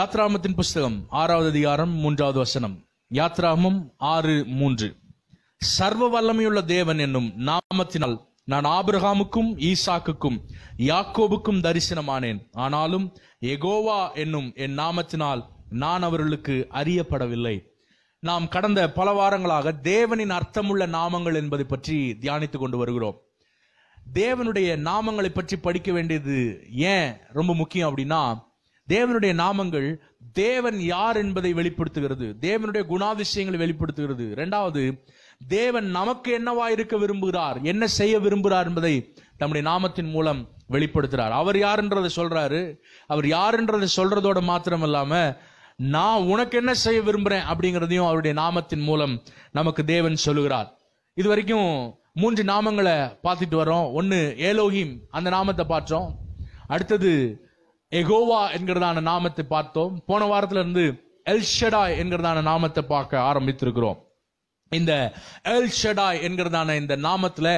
யாத்ராமத்தின் புஸ்தகம் ஆறாவது அதிகாரம் மூன்றாவது வசனம் யாத்ராமம் ஆறு மூன்று சர்வ வல்லமையுள்ள தேவன் என்னும் நாமத்தினால் நான் ஆபிரகாமுக்கும் ஈசாக்குக்கும் யாக்கோபுக்கும் தரிசனமானேன் ஆனாலும் எகோவா என்னும் என் நாமத்தினால் நான் அவர்களுக்கு அறியப்படவில்லை நாம் கடந்த பல வாரங்களாக தேவனின் அர்த்தமுள்ள நாமங்கள் என்பதை பற்றி தியானித்து கொண்டு வருகிறோம் தேவனுடைய நாமங்களை பற்றி படிக்க வேண்டியது ஏன் ரொம்ப முக்கியம் அப்படின்னா தேவனுடைய நாமங்கள் தேவன் யார் என்பதை வெளிப்படுத்துகிறது தேவனுடைய குணாதிசயங்களை வெளிப்படுத்துகிறது இரண்டாவது தேவன் நமக்கு என்னவா இருக்க விரும்புகிறார் என்ன செய்ய விரும்புகிறார் என்பதை நம்முடைய நாமத்தின் மூலம் வெளிப்படுத்துகிறார் அவர் யாருன்றதை சொல்றாரு அவர் யாருன்றதை சொல்றதோட மாத்திரம் இல்லாம நான் உனக்கு என்ன செய்ய விரும்புறேன் அப்படிங்கிறதையும் அவருடைய நாமத்தின் மூலம் நமக்கு தேவன் சொல்லுகிறார் இது வரைக்கும் மூன்று நாமங்களை பார்த்துட்டு வரோம் ஒன்று ஏலோஹிம் அந்த நாமத்தை பார்த்தோம் அடுத்தது எகோவா என்கிறதான நாமத்தை பார்த்தோம் போன வாரத்துல இருந்து எல்ஷடாய் என்கிறதான நாமத்தை பார்க்க ஆரம்பித்திருக்கிறோம் இந்த எல் ஷடாய் என்கிறதான இந்த நாமத்துல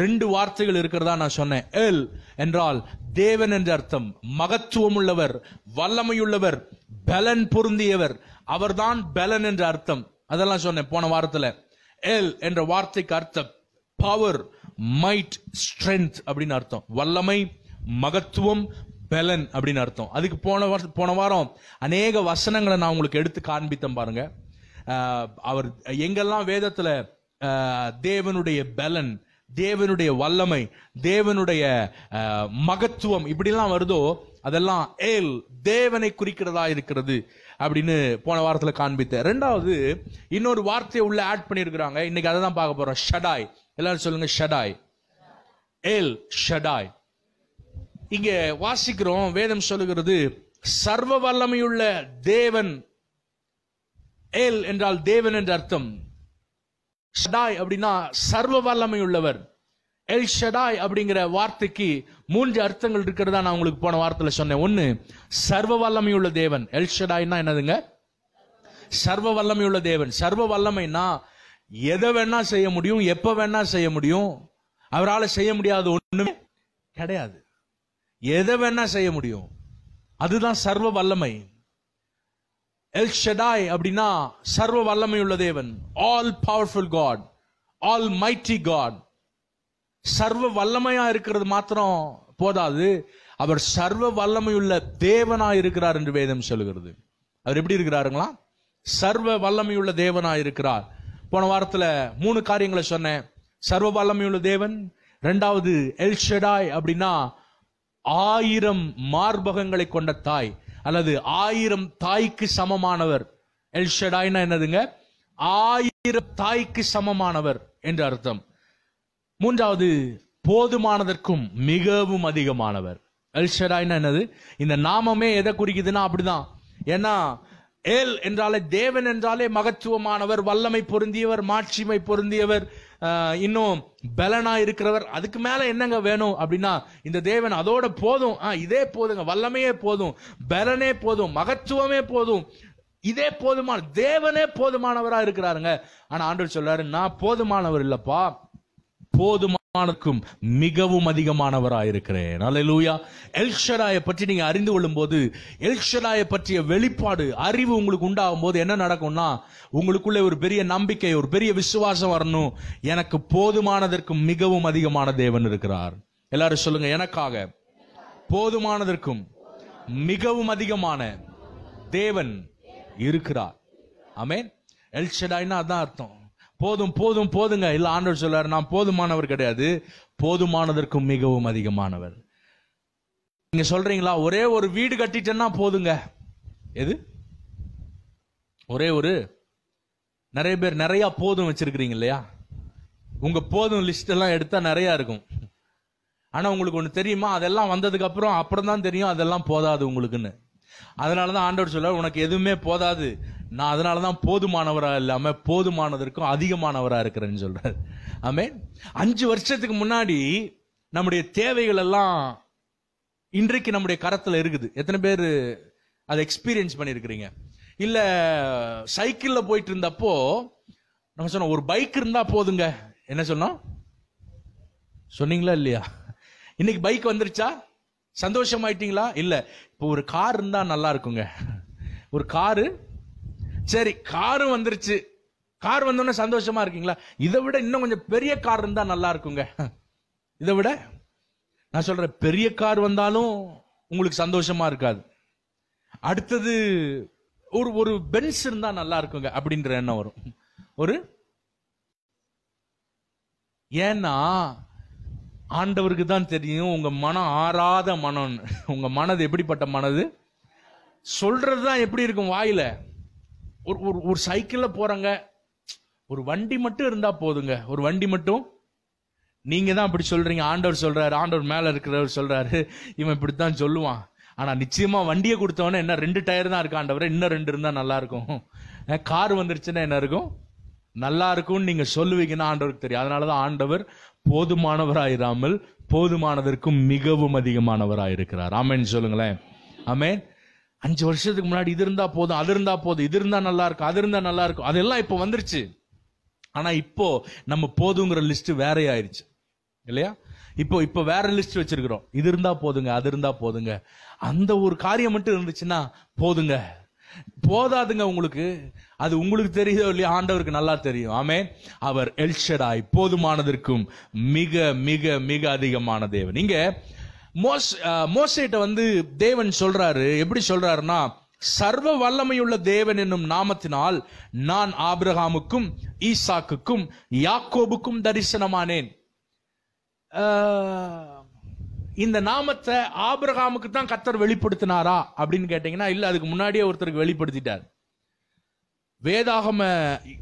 ரெண்டு வார்த்தைகள் இருக்கிறதா நான் சொன்னேன் எல் என்றால் தேவன் என்ற அர்த்தம் மகத்துவம் உள்ளவர் வல்லமையுள்ளவர் பலன் பொருந்தியவர் அவர்தான் பலன் என்ற அர்த்தம் அதெல்லாம் சொன்னேன் போன வாரத்துல எல் என்ற வார்த்தைக்கு அர்த்தம் பவர் மைட் ஸ்ட்ரென்த் அப்படின்னு அர்த்தம் வல்லமை மகத்துவம் பெலன் அப்படின்னு அர்த்தம் அதுக்கு போன வருஷம் போன வாரம் அநேக வசனங்களை நான் உங்களுக்கு எடுத்து காண்பித்தேன் பாருங்க அவர் எங்கெல்லாம் வேதத்துல தேவனுடைய பெலன் தேவனுடைய வல்லமை தேவனுடைய மகத்துவம் இப்படிலாம் வருதோ அதெல்லாம் ஏல் தேவனை குறிக்கிறதா இருக்கிறது அப்படின்னு போன வாரத்துல காண்பித்தேன் ரெண்டாவது இன்னொரு வார்த்தையை உள்ள ஆட் பண்ணியிருக்கிறாங்க இன்னைக்கு அதை தான் பார்க்க போறோம் ஷடாய் எல்லாரும் சொல்லுங்க ஷடாய் ஏல் ஷடாய் இங்கே வாசிக்கிறோம் வேதம் சொல்லுகிறது சர்வ வல்லமையுள்ள தேவன் ஏல் என்றால் தேவன் என்ற அர்த்தம் ஷடாய் அப்படின்னா சர்வ வல்லமை உள்ளவர் எல் ஷடாய் அப்படிங்கிற வார்த்தைக்கு மூன்று அர்த்தங்கள் இருக்கிறதா நான் உங்களுக்கு போன வாரத்தில் சொன்னேன் ஒன்று சர்வ வல்லமையுள்ள தேவன் எல் ஷடாய்னா என்னதுங்க சர்வ வல்லமையுள்ள தேவன் சர்வ வல்லமைனா எதை வேணா செய்ய முடியும் எப்போ வேணா செய்ய முடியும் அவரால் செய்ய முடியாத ஒன்றுமே கிடையாது எதை வேணா செய்ய முடியும் அதுதான் சர்வ வல்லமை எல் ஷெடாய் அப்படின்னா சர்வ வல்லமை உள்ள தேவன் all powerful God almighty God சர்வ வல்லமையா இருக்கிறது மாத்திரம் போதாது அவர் சர்வ வல்லமையுள்ள தேவனா இருக்கிறார் என்று வேதம் சொல்கிறது அவர் எப்படி இருக்கிறாருங்களா சர்வ வல்லமையுள்ள தேவனா இருக்கிறார் போன வாரத்துல மூணு காரியங்களை சொன்னேன் சர்வ வல்லமையுள்ள தேவன் ரெண்டாவது எல் ஷெடாய் அப்படின்னா ஆயிரம் மார்பகங்களை கொண்ட தாய் அல்லது ஆயிரம் தாய்க்கு சமமானவர் எல்ஷடாய்னா என்னதுங்க ஆயிரம் தாய்க்கு சமமானவர் என்று அர்த்தம் மூன்றாவது போதுமானதற்கும் மிகவும் அதிகமானவர் எல்ஷடாய்னா என்னது இந்த நாமமே எதை குறிக்குதுன்னா அப்படிதான் ஏன்னா ஏல் என்றாலே தேவன் என்றாலே மகத்துவமானவர் வல்லமை பொருந்தியவர் மாட்சிமை பொருந்தியவர் இன்னும் பலனா இருக்கிறவர் அதுக்கு மேல என்னங்க வேணும் அப்படின்னா இந்த தேவன் அதோட போதும் இதே போதுங்க வல்லமையே போதும் பலனே போதும் மகத்துவமே போதும் இதே போதுமான தேவனே போதுமானவரா இருக்கிறாருங்க ஆனா ஆண்டவர் சொல்றாரு நான் போதுமானவர் இல்லப்பா போதுமா மானக்கும் மிகவும் அதிகமானவராயிருக்கிறேன் லூயா எல்ஷடாயை பற்றி நீங்க அறிந்து கொள்ளும் போது எல்ஷடாயை பற்றிய வெளிப்பாடு அறிவு உங்களுக்கு உண்டாகும் போது என்ன நடக்கும்னா உங்களுக்குள்ளே ஒரு பெரிய நம்பிக்கை ஒரு பெரிய விசுவாசம் வரணும் எனக்கு போதுமானதற்கும் மிகவும் அதிகமான தேவன் இருக்கிறார் எல்லாரும் சொல்லுங்க எனக்காக போதுமானதற்கும் மிகவும் அதிகமான தேவன் இருக்கிறார் ஆமேன் எல்ஷடாய்னா அதான் அர்த்தம் போதும் போதும் போதுங்க இல்லை ஆண்டவர் சொல்றாரு நான் போதுமானவர் கிடையாது போதுமானதற்கும் மிகவும் அதிகமானவர் நீங்க சொல்றீங்களா ஒரே ஒரு வீடு கட்டிட்டேன்னா போதுங்க எது ஒரே ஒரு நிறைய பேர் நிறைய போதும் வச்சிருக்கிறீங்க இல்லையா உங்க போதும் லிஸ்ட் எல்லாம் எடுத்தா நிறைய இருக்கும் ஆனா உங்களுக்கு ஒன்று தெரியுமா அதெல்லாம் வந்ததுக்கு அப்புறம் அப்புறம் தான் தெரியும் அதெல்லாம் போதாது உங்களுக்குன்னு அதனாலதான் தான் ஆண்டவர் சொல்ல உனக்கு எதுவுமே போதாது நான் அதனால தான் போதுமானவராக இல்லாமல் போதுமானதற்கும் அதிகமானவராக இருக்கிறேன்னு சொல்கிறார் ஆமே அஞ்சு வருஷத்துக்கு முன்னாடி நம்முடைய தேவைகள் எல்லாம் இன்றைக்கு நம்முடைய கரத்தில் இருக்குது எத்தனை பேர் அதை எக்ஸ்பீரியன்ஸ் பண்ணியிருக்கிறீங்க இல்லை சைக்கிளில் போயிட்டு இருந்தப்போ நம்ம சொன்னோம் ஒரு பைக் இருந்தால் போதுங்க என்ன சொன்னோம் சொன்னீங்களா இல்லையா இன்னைக்கு பைக் வந்துருச்சா சந்தோஷமாயிட்டீங்களா இல்லை இப்போ ஒரு கார் இருந்தால் நல்லா இருக்குங்க ஒரு காரு சரி காரு வந்துருச்சு கார் வந்தோடனே சந்தோஷமா இருக்கீங்களா இதை விட இன்னும் கொஞ்சம் பெரிய கார் இருந்தா நல்லா இருக்குங்க இதை விட நான் சொல்றேன் பெரிய கார் வந்தாலும் உங்களுக்கு சந்தோஷமா இருக்காது அடுத்தது ஒரு ஒரு பென்ஸ் இருந்தா நல்லா இருக்குங்க அப்படின்ற எண்ணம் வரும் ஒரு ஏன்னா ஆண்டவருக்கு தான் தெரியும் உங்க மனம் ஆறாத மனம்னு உங்க மனது எப்படிப்பட்ட மனது சொல்றதுதான் எப்படி இருக்கும் வாயில ஒரு ஒரு ஒரு சைக்கிளில் போகிறங்க ஒரு வண்டி மட்டும் இருந்தால் போதுங்க ஒரு வண்டி மட்டும் நீங்கள் தான் அப்படி சொல்கிறீங்க ஆண்டவர் சொல்கிறாரு ஆண்டவர் மேலே இருக்கிறவர் சொல்கிறாரு இவன் இப்படி தான் சொல்லுவான் ஆனால் நிச்சயமாக வண்டியை கொடுத்தவொன்னே என்ன ரெண்டு டயர் தான் இருக்கு ஆண்டவர் இன்னும் ரெண்டு இருந்தால் நல்லாயிருக்கும் கார் வந்துருச்சுன்னா என்ன இருக்கும் நல்லா இருக்கும்னு நீங்கள் சொல்லுவீங்கன்னா ஆண்டவருக்கு தெரியும் அதனால தான் ஆண்டவர் போதுமானவராயிராமல் போதுமானதற்கும் மிகவும் அதிகமானவராக இருக்கிறார் ஆமேன்னு சொல்லுங்களேன் ஆமேன் அஞ்சு வருஷத்துக்கு முன்னாடி இது இருந்தா போதும் அது இருந்தா போதும் இது இருந்தா நல்லா இருக்கும் அது இருந்தா நல்லா இருக்கும் அதெல்லாம் இப்போ வந்துருச்சு ஆனா இப்போ நம்ம போதுங்கிற லிஸ்ட் வேற ஆயிடுச்சு இல்லையா இப்போ இப்போ வேற லிஸ்ட் வச்சிருக்கிறோம் இது இருந்தா போதுங்க அது இருந்தா போதுங்க அந்த ஒரு காரியம் மட்டும் இருந்துச்சுன்னா போதுங்க போதாதுங்க உங்களுக்கு அது உங்களுக்கு தெரியுதோ இல்லையா ஆண்டவருக்கு நல்லா தெரியும் ஆமே அவர் எல்ஷடாய் போதுமானதற்கும் மிக மிக மிக அதிகமான தேவன் இங்க மோஸ் மோசேட்ட வந்து தேவன் சொல்றாரு எப்படி சொல்றாருன்னா சர்வ வல்லமையுள்ள தேவன் என்னும் நாமத்தினால் நான் ஆபிரகாமுக்கும் ஈசாக்குக்கும் யாக்கோபுக்கும் தரிசனமானேன் இந்த நாமத்தை ஆபிரகாமுக்கு தான் கத்தர் வெளிப்படுத்தினாரா அப்படின்னு கேட்டீங்கன்னா இல்லை அதுக்கு முன்னாடியே ஒருத்தருக்கு வெளிப்படுத்திட்டார் வேதாகம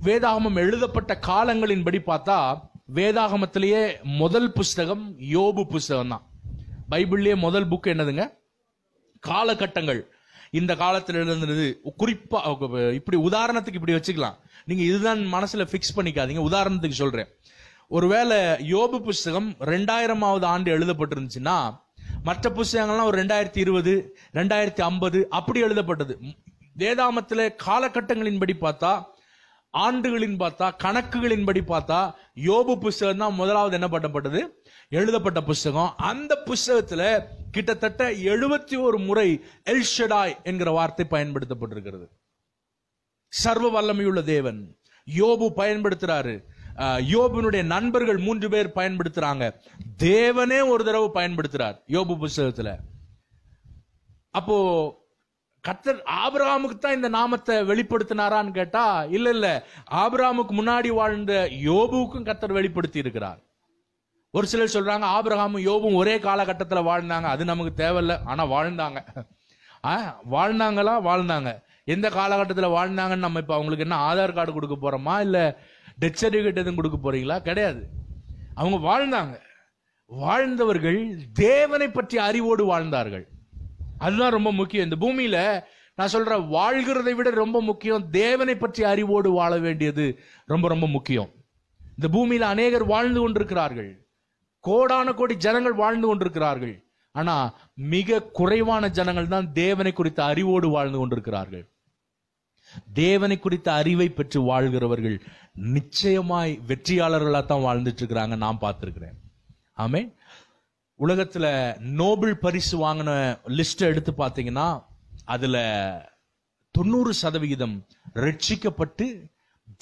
வேதாகமம் எழுதப்பட்ட காலங்களின்படி பார்த்தா வேதாகமத்திலேயே முதல் புஸ்தகம் யோபு புஸ்தகம் தான் பைபிள்லேயே முதல் புக் என்னதுங்க காலகட்டங்கள் இந்த காலத்தில் இருந்தது குறிப்பா இப்படி உதாரணத்துக்கு இப்படி வச்சுக்கலாம் நீங்க இதுதான் மனசுல பிக்ஸ் பண்ணிக்காதீங்க உதாரணத்துக்கு சொல்றேன் ஒருவேளை யோபு புஸ்தகம் ரெண்டாயிரமாவது ஆண்டு எழுதப்பட்டிருந்துச்சுன்னா மற்ற புஸ்தகங்கள்லாம் ஒரு ரெண்டாயிரத்தி இருபது ரெண்டாயிரத்தி ஐம்பது அப்படி எழுதப்பட்டது வேதாமத்தில் காலகட்டங்களின்படி பார்த்தா ஆண்டுகளின் பார்த்தா கணக்குகளின்படி பார்த்தா யோபு புஸ்தகம் தான் முதலாவது என்ன பண்ணப்பட்டது எழுதப்பட்ட புஸ்தகம் அந்த புஸ்தகத்துல கிட்டத்தட்ட எழுபத்தி ஒரு முறை எல்ஷடாய் என்கிற வார்த்தை பயன்படுத்தப்பட்டிருக்கிறது சர்வ வல்லமையுள்ள தேவன் யோபு பயன்படுத்துறாரு யோபுனுடைய நண்பர்கள் மூன்று பேர் பயன்படுத்துறாங்க தேவனே ஒரு தடவை பயன்படுத்துறார் யோபு புஸ்தகத்துல அப்போ கத்தர் ஆபிரகாமுக்கு தான் இந்த நாமத்தை வெளிப்படுத்தினாரான்னு கேட்டா இல்ல இல்ல ஆபிராமுக்கு முன்னாடி வாழ்ந்த யோபுவுக்கும் கத்தர் வெளிப்படுத்தி இருக்கிறார் ஒரு சிலர் சொல்றாங்க ஆபிரகாமும் யோபும் ஒரே காலகட்டத்தில் வாழ்ந்தாங்க அது நமக்கு தேவையில்லை ஆனால் வாழ்ந்தாங்க வாழ்ந்தாங்களா வாழ்ந்தாங்க எந்த காலகட்டத்தில் வாழ்ந்தாங்கன்னு நம்ம இப்போ அவங்களுக்கு என்ன ஆதார் கார்டு கொடுக்க போகிறோமா இல்லை டெத் சர்டிஃபிகேட் எதுவும் கொடுக்க போறீங்களா கிடையாது அவங்க வாழ்ந்தாங்க வாழ்ந்தவர்கள் தேவனை பற்றி அறிவோடு வாழ்ந்தார்கள் அதுதான் ரொம்ப முக்கியம் இந்த பூமியில நான் சொல்ற வாழ்கிறதை விட ரொம்ப முக்கியம் தேவனை பற்றி அறிவோடு வாழ வேண்டியது ரொம்ப ரொம்ப முக்கியம் இந்த பூமியில அநேகர் வாழ்ந்து கொண்டிருக்கிறார்கள் கோடான கோடி ஜனங்கள் வாழ்ந்து கொண்டிருக்கிறார்கள் ஆனா மிக குறைவான ஜனங்கள் தான் தேவனை குறித்த அறிவோடு வாழ்ந்து கொண்டிருக்கிறார்கள் தேவனை குறித்த அறிவை பெற்று வாழ்கிறவர்கள் நிச்சயமாய் வெற்றியாளர்களாக தான் வாழ்ந்துட்டு இருக்கிறாங்க நான் பார்த்துருக்கிறேன் ஆமே உலகத்துல நோபல் பரிசு வாங்கின லிஸ்ட்டை எடுத்து பார்த்தீங்கன்னா அதுல தொண்ணூறு சதவிகிதம் ரட்சிக்கப்பட்டு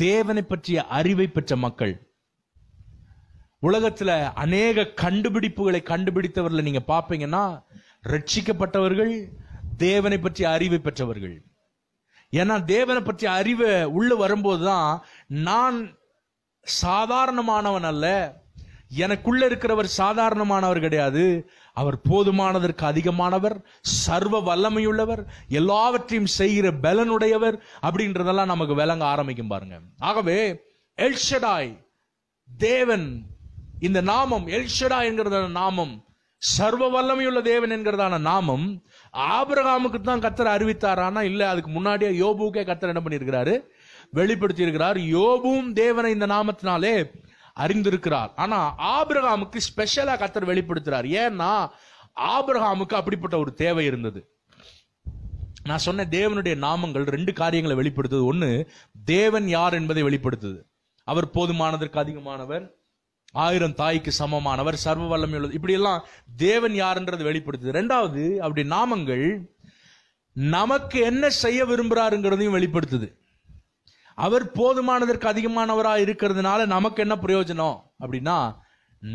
தேவனை பற்றிய அறிவை பெற்ற மக்கள் உலகத்துல அநேக கண்டுபிடிப்புகளை கண்டுபிடித்தவர்கள் நீங்க பாப்பீங்கன்னா ரட்சிக்கப்பட்டவர்கள் தேவனை பற்றி அறிவை பெற்றவர்கள் ஏன்னா தேவனை பற்றி அறிவை உள்ள வரும்போதுதான் நான் சாதாரணமானவன் அல்ல எனக்குள்ள இருக்கிறவர் சாதாரணமானவர் கிடையாது அவர் போதுமானதற்கு அதிகமானவர் சர்வ வல்லமையுள்ளவர் எல்லாவற்றையும் செய்கிற பலனுடையவர் அப்படின்றதெல்லாம் நமக்கு விளங்க ஆரம்பிக்கும் பாருங்க ஆகவே எல்ஷடாய் தேவன் இந்த நாமம் எல்ஷடா என்கிறதான நாமம் சர்வ வல்லமையுள்ள தேவன் என்கிறதான நாமம் ஆபிரகாமுக்கு தான் கத்தரை அறிவித்தாரானா இல்லை அதுக்கு முன்னாடியே யோபுக்கே கத்தர் என்ன பண்ணியிருக்கிறாரு வெளிப்படுத்தி இருக்கிறார் யோபும் தேவனை இந்த நாமத்தினாலே அறிந்திருக்கிறார் ஆனா ஆபிரகாமுக்கு ஸ்பெஷலா கத்தர் வெளிப்படுத்துறார் ஏன்னா ஆபிரகாமுக்கு அப்படிப்பட்ட ஒரு தேவை இருந்தது நான் சொன்ன தேவனுடைய நாமங்கள் ரெண்டு காரியங்களை வெளிப்படுத்துது ஒன்று தேவன் யார் என்பதை வெளிப்படுத்துது அவர் போதுமானதற்கு அதிகமானவர் ஆயிரம் தாய்க்கு சமமானவர் சர்வ உள்ளது இப்படி எல்லாம் தேவன் யாருன்றது வெளிப்படுத்துது ரெண்டாவது அப்படி நாமங்கள் நமக்கு என்ன செய்ய விரும்புகிறாருங்கிறதையும் வெளிப்படுத்துது அவர் போதுமானதற்கு அதிகமானவராக இருக்கிறதுனால நமக்கு என்ன பிரயோஜனம் அப்படின்னா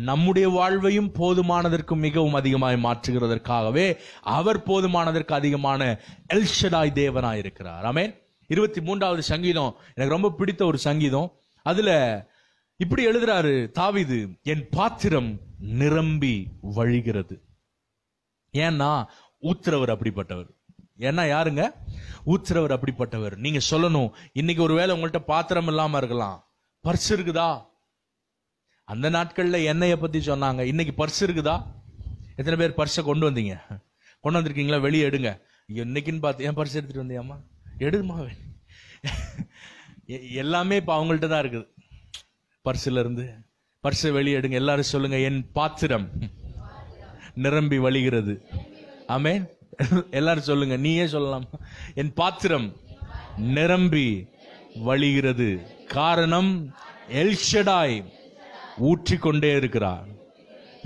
நம்முடைய வாழ்வையும் போதுமானதற்கு மிகவும் அதிகமாய் மாற்றுகிறதற்காகவே அவர் போதுமானதற்கு அதிகமான எல்ஷடாய் தேவனாய் இருக்கிறார் ஆமே இருபத்தி மூன்றாவது சங்கீதம் எனக்கு ரொம்ப பிடித்த ஒரு சங்கீதம் அதுல இப்படி எழுதுறாரு தாவிது என் பாத்திரம் நிரம்பி வழிகிறது ஏன்னா ஊத்துறவர் அப்படிப்பட்டவர் ஏன்னா யாருங்க ஊத்துறவர் அப்படிப்பட்டவர் நீங்க சொல்லணும் இன்னைக்கு ஒருவேளை உங்கள்கிட்ட பாத்திரம் இல்லாம இருக்கலாம் பர்ஸ் இருக்குதா அந்த நாட்கள்ல எண்ணெயை பத்தி சொன்னாங்க இன்னைக்கு பர்ஸ் இருக்குதா எத்தனை பேர் பர்ஸை கொண்டு வந்தீங்க கொண்டு வந்திருக்கீங்களா வெளியே எடுங்க என்னைக்குன்னு பார்த்து என் பர்ஸ் எடுத்துட்டு வந்தியாமா எடுமா எல்லாமே இப்போ அவங்கள்ட்ட தான் இருக்குது பர்சில் இருந்து பர்சை வெளியெடுங்க எல்லாரும் சொல்லுங்க என் பாத்திரம் நிரம்பி வழிகிறது ஆமே எல்லாரும் சொல்லுங்க நீயே சொல்லலாம் என் பாத்திரம் நிரம்பி வழிகிறது காரணம் எல்ஷடாய் ஊற்றி கொண்டே இருக்கிறார்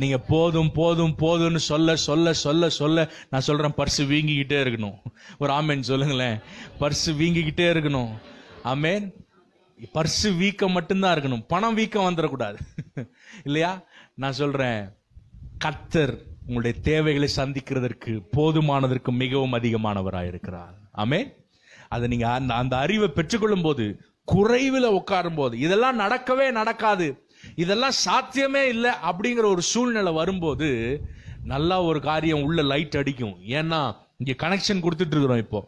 நீங்க போதும் போதும் போதும்னு சொல்ல சொல்ல சொல்ல சொல்ல நான் சொல்றேன் பர்சு வீங்கிக்கிட்டே இருக்கணும் ஒரு ஆமேன் சொல்லுங்களேன் பர்சு வீங்கிக்கிட்டே இருக்கணும் ஆமேன் பர்சு வீக்கம் மட்டும்தான் இருக்கணும் பணம் வீக்கம் வந்துடக்கூடாது இல்லையா நான் சொல்கிறேன் கத்தர் உங்களுடைய தேவைகளை சந்திக்கிறதற்கு போதுமானதற்கு மிகவும் அதிகமானவராக இருக்கிறார் ஆமே அதை நீங்கள் அந்த அந்த அறிவை பெற்றுக்கொள்ளும் போது குறைவில் உட்காரும் போது இதெல்லாம் நடக்கவே நடக்காது இதெல்லாம் சாத்தியமே இல்லை அப்படிங்கிற ஒரு சூழ்நிலை வரும்போது நல்லா ஒரு காரியம் உள்ள லைட் அடிக்கும் ஏன்னா இங்கே கனெக்ஷன் கொடுத்துட்டு இருக்கிறோம் இப்போ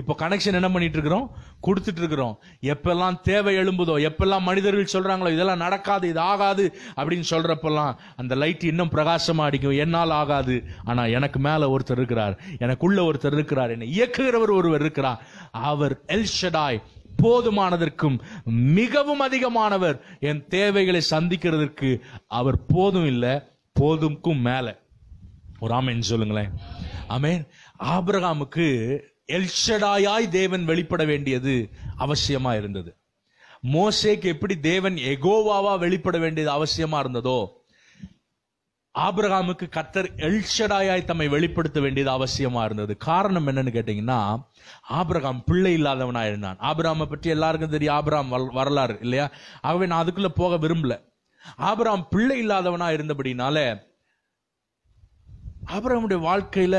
இப்போ கனெக்ஷன் என்ன பண்ணிட்டு இருக்கிறோம் கொடுத்துட்டு இருக்கிறோம் எப்பெல்லாம் தேவை எழும்புதோ எப்பெல்லாம் மனிதர்கள் சொல்றாங்களோ இதெல்லாம் நடக்காது இது ஆகாது அப்படின்னு சொல்றப்பெல்லாம் அந்த லைட் இன்னும் பிரகாசமா அடிக்கும் என்னால் ஆகாது ஆனா எனக்கு மேல ஒருத்தர் இருக்கிறார் எனக்குள்ள ஒருத்தர் இருக்கிறார் என்னை இயக்குகிறவர் ஒருவர் இருக்கிறார் அவர் எல்ஷடாய் போதுமானதற்கும் மிகவும் அதிகமானவர் என் தேவைகளை சந்திக்கிறதற்கு அவர் போதும் இல்லை போதும்க்கும் மேல ஒரு ஆமேன்னு சொல்லுங்களேன் ஆமேன் ஆபிரகாமுக்கு எல்ஷடாயாய் தேவன் வெளிப்பட வேண்டியது அவசியமா இருந்தது மோசேக்கு எப்படி தேவன் எகோவாவா வெளிப்பட வேண்டியது அவசியமா இருந்ததோ ஆபிரகாமுக்கு கத்தர் எல்ஷடாயாய் தம்மை வெளிப்படுத்த வேண்டியது அவசியமா இருந்தது காரணம் என்னன்னு கேட்டீங்கன்னா ஆபிரகாம் பிள்ளை இல்லாதவனா இருந்தான் ஆபிரகாமை பற்றி எல்லாருக்கும் தெரியும் ஆபிராம் வரலாறு இல்லையா ஆகவே நான் அதுக்குள்ள போக விரும்பல ஆபிராம் பிள்ளை இல்லாதவனா இருந்தபடினால ஆபிரகாமுடைய வாழ்க்கையில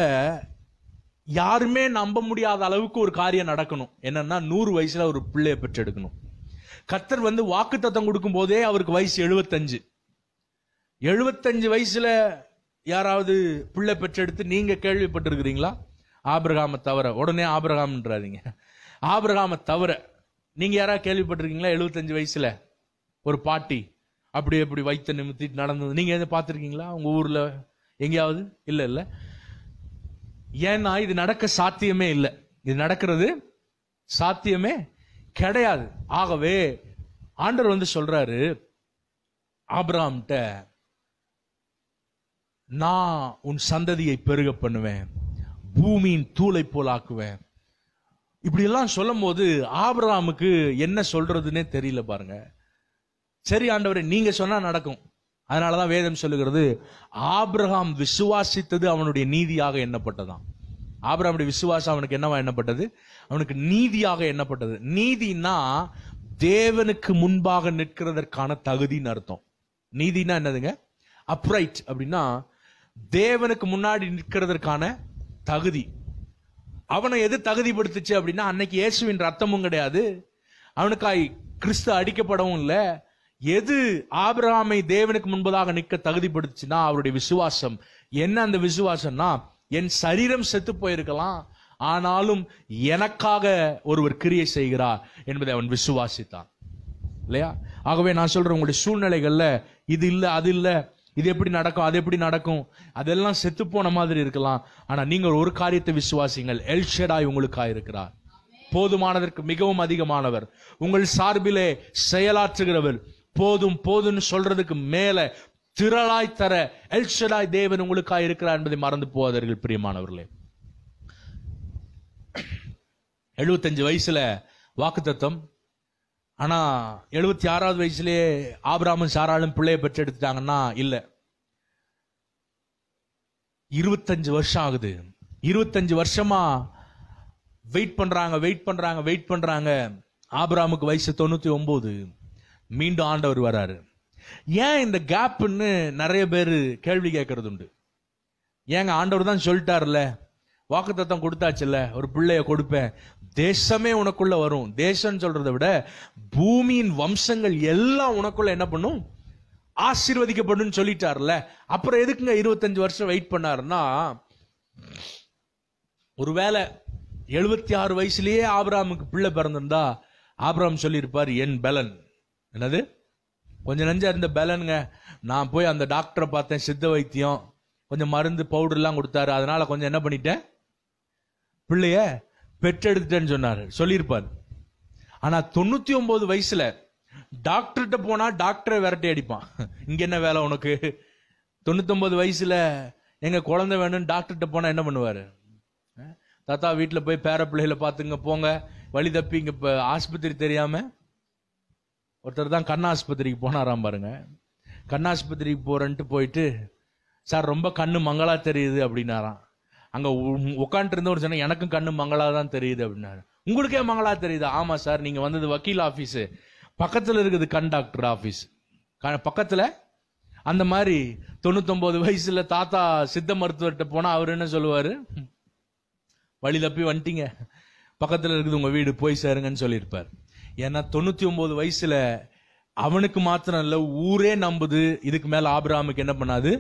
யாருமே நம்ப முடியாத அளவுக்கு ஒரு காரியம் நடக்கணும் என்னன்னா நூறு வயசுல ஒரு பிள்ளையை பெற்றெடுக்கணும் கத்தர் வந்து வாக்கு தத்தம் கொடுக்கும் போதே அவருக்கு வயசு எழுபத்தஞ்சு எழுபத்தஞ்சு வயசுல யாராவது பிள்ளை பெற்றெடுத்து நீங்க கேள்விப்பட்டிருக்கிறீங்களா ஆபிரகாம தவிர உடனே ஆபிரகாம்ன்றாதீங்க ஆபிரகாம தவிர நீங்க யாராவது கேள்விப்பட்டிருக்கீங்களா எழுபத்தஞ்சு வயசுல ஒரு பாட்டி அப்படி எப்படி வைத்த நிமித்திட்டு நடந்தது நீங்க எதை பார்த்துருக்கீங்களா உங்க ஊர்ல எங்கேயாவது இல்லை இல்லை ஏன்னா இது நடக்க சாத்தியமே இல்லை இது நடக்கிறது சாத்தியமே கிடையாது ஆகவே ஆண்டவர் வந்து சொல்றாரு ஆப்ராம்கிட்ட நான் உன் சந்ததியை பெருக பண்ணுவேன் பூமியின் தூளை போல் ஆக்குவேன் இப்படியெல்லாம் சொல்லும் போது ஆபராமுக்கு என்ன சொல்றதுன்னே தெரியல பாருங்க சரி ஆண்டவரே நீங்க சொன்னா நடக்கும் அதனாலதான் வேதம் சொல்லுகிறது ஆப்ரஹாம் விசுவாசித்தது அவனுடைய நீதியாக எண்ணப்பட்டதான் ஆப்ரஹாமுடைய விசுவாசம் அவனுக்கு என்னவா எண்ணப்பட்டது அவனுக்கு நீதியாக எண்ணப்பட்டது நீதினா தேவனுக்கு முன்பாக நிற்கிறதற்கான தகுதின்னு அர்த்தம் நீதினா என்னதுங்க அப்ரைட் அப்படின்னா தேவனுக்கு முன்னாடி நிற்கிறதற்கான தகுதி அவனை எது தகுதிப்படுத்துச்சு அப்படின்னா அன்னைக்கு இயேசுவின் ரத்தமும் கிடையாது அவனுக்காய் கிறிஸ்து அடிக்கப்படவும் இல்லை எது ஆபிரகாமை தேவனுக்கு முன்பதாக நிற்க தகுதிப்படுத்துச்சுன்னா அவருடைய விசுவாசம் என்ன அந்த விசுவாசம்னா என் சரீரம் செத்து போயிருக்கலாம் ஆனாலும் எனக்காக ஒருவர் கிரியை செய்கிறார் என்பதை அவன் விசுவாசித்தான் இல்லையா ஆகவே நான் சொல்றேன் உங்களுடைய சூழ்நிலைகள்ல இது இல்லை அது இல்லை இது எப்படி நடக்கும் அது எப்படி நடக்கும் அதெல்லாம் செத்து போன மாதிரி இருக்கலாம் ஆனா நீங்கள் ஒரு காரியத்தை விசுவாசிங்கள் எல்ஷடாய் உங்களுக்காக இருக்கிறார் போதுமானதற்கு மிகவும் அதிகமானவர் உங்கள் சார்பிலே செயலாற்றுகிறவர் போதும் போதும்னு சொல்றதுக்கு மேல திரளாய் தர எல்ஷடாய் தேவன் உங்களுக்காக இருக்கிறார் என்பதை மறந்து போவாதீர்கள் பிரியமானவர்களே எழுபத்தஞ்சு வயசுல வாக்குத்தத்தம் ஆனா எழுபத்தி ஆறாவது வயசுலயே ஆபிராமும் சாராலும் பிள்ளைய எடுத்துட்டாங்கன்னா இல்லை இருபத்தஞ்சு வருஷம் ஆகுது இருபத்தஞ்சு வருஷமா வெயிட் பண்றாங்க வெயிட் பண்றாங்க வெயிட் பண்றாங்க ஆபிராமுக்கு வயசு தொண்ணூத்தி ஒன்பது மீண்டும் ஆண்டவர் வராரு ஏன் இந்த கேப்புன்னு நிறைய பேர் கேள்வி கேட்கறது உண்டு ஏங்க ஆண்டவர் தான் சொல்லிட்டார்ல வாக்கு தத்தம் கொடுத்தாச்சுல்ல ஒரு பிள்ளைய கொடுப்பேன் தேசமே உனக்குள்ள வரும் தேசம்னு சொல்றதை விட பூமியின் வம்சங்கள் எல்லாம் உனக்குள்ள என்ன பண்ணும் ஆசீர்வதிக்கப்படும் சொல்லிட்டார்ல அப்புறம் எதுக்குங்க இருபத்தஞ்சு வருஷம் வெயிட் பண்ணாருன்னா ஒருவேளை எழுபத்தி ஆறு வயசுலயே ஆபராமுக்கு பிள்ளை பிறந்திருந்தா ஆபராம் சொல்லியிருப்பார் என் பலன் என்னது கொஞ்சம் நஞ்சா இருந்த பலனுங்க நான் போய் அந்த டாக்டரை பார்த்தேன் சித்த வைத்தியம் கொஞ்சம் மருந்து பவுடர்லாம் கொடுத்தாரு அதனால கொஞ்சம் என்ன பண்ணிட்டேன் பிள்ளைய பெற்றெடுத்துட்டேன்னு சொன்னார் சொல்லியிருப்பார் ஆனா தொண்ணூத்தி ஒன்பது வயசுல டாக்டர்கிட்ட போனா டாக்டரை விரட்டி அடிப்பான் இங்க என்ன வேலை உனக்கு தொண்ணூத்தொன்பது வயசுல எங்க குழந்தை வேணும்னு டாக்டர்கிட்ட போனா என்ன பண்ணுவாரு தாத்தா வீட்டில் போய் பேர பிள்ளைகளை பார்த்துங்க போங்க வழி தப்பி இங்க ஆஸ்பத்திரி தெரியாம ஒருத்தர் தான் கண்ணாஸ்பத்திரிக்கு போனாராம் பாருங்க கண்ணாஸ்பத்திரிக்கு போகிறேன்ட்டு போயிட்டு சார் ரொம்ப கண்ணு மங்களா தெரியுது அப்படின்னாராம் அங்கே ஒரு சொன்ன எனக்கும் கண்ணு மங்களா தான் தெரியுது அப்படின்னாரு உங்களுக்கே மங்களா தெரியுது ஆமாம் சார் நீங்கள் வந்தது வக்கீல் ஆஃபீஸு பக்கத்தில் இருக்குது கண் டாக்டர் ஆஃபீஸ் பக்கத்தில் அந்த மாதிரி தொண்ணூத்தொம்பது வயசில் தாத்தா சித்த மருத்துவர்கிட்ட போனால் அவர் என்ன சொல்லுவார் வழி தப்பி வந்துட்டீங்க பக்கத்தில் இருக்குது உங்கள் வீடு போய் சேருங்கன்னு சொல்லியிருப்பார் ஏன்னா தொண்ணூற்றி ஒம்பது வயசில் அவனுக்கு மாத்திரம் இல்லை ஊரே நம்புது இதுக்கு மேலே ஆபிராமுக்கு என்ன பண்ணாது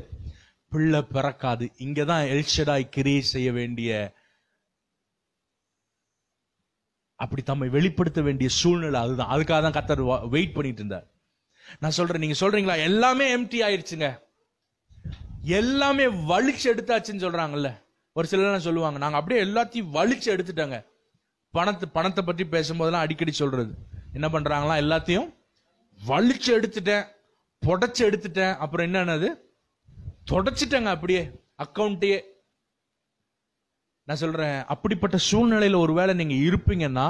பிள்ளை பிறக்காது இங்கே தான் எல்ஷடாய் கிரியை செய்ய வேண்டிய அப்படி தம்மை வெளிப்படுத்த வேண்டிய சூழ்நிலை அதுதான் அதுக்காக தான் கத்தர் வெயிட் பண்ணிட்டு இருந்தார் நான் சொல்றேன் நீங்க சொல்றீங்களா எல்லாமே எம்டி ஆயிடுச்சுங்க எல்லாமே வலிச்சு எடுத்தாச்சுன்னு சொல்றாங்கல்ல ஒரு சிலர் சொல்லுவாங்க நாங்க அப்படியே எல்லாத்தையும் வலிச்சு எடுத்துட்டாங்க பணத்து பணத்தை பற்றி பேசும்போதெல்லாம் அடிக்கடி சொல்றது என்ன பண்றாங்களா எல்லாத்தையும் வலிச்சு எடுத்துட்டேன் புடச்சு எடுத்துட்டேன் அப்புறம் என்னன்னது தொடச்சிட்டேங்க அப்படியே அக்கௌண்ட்டையே நான் சொல்றேன் அப்படிப்பட்ட சூழ்நிலையில வேளை நீங்க இருப்பீங்கன்னா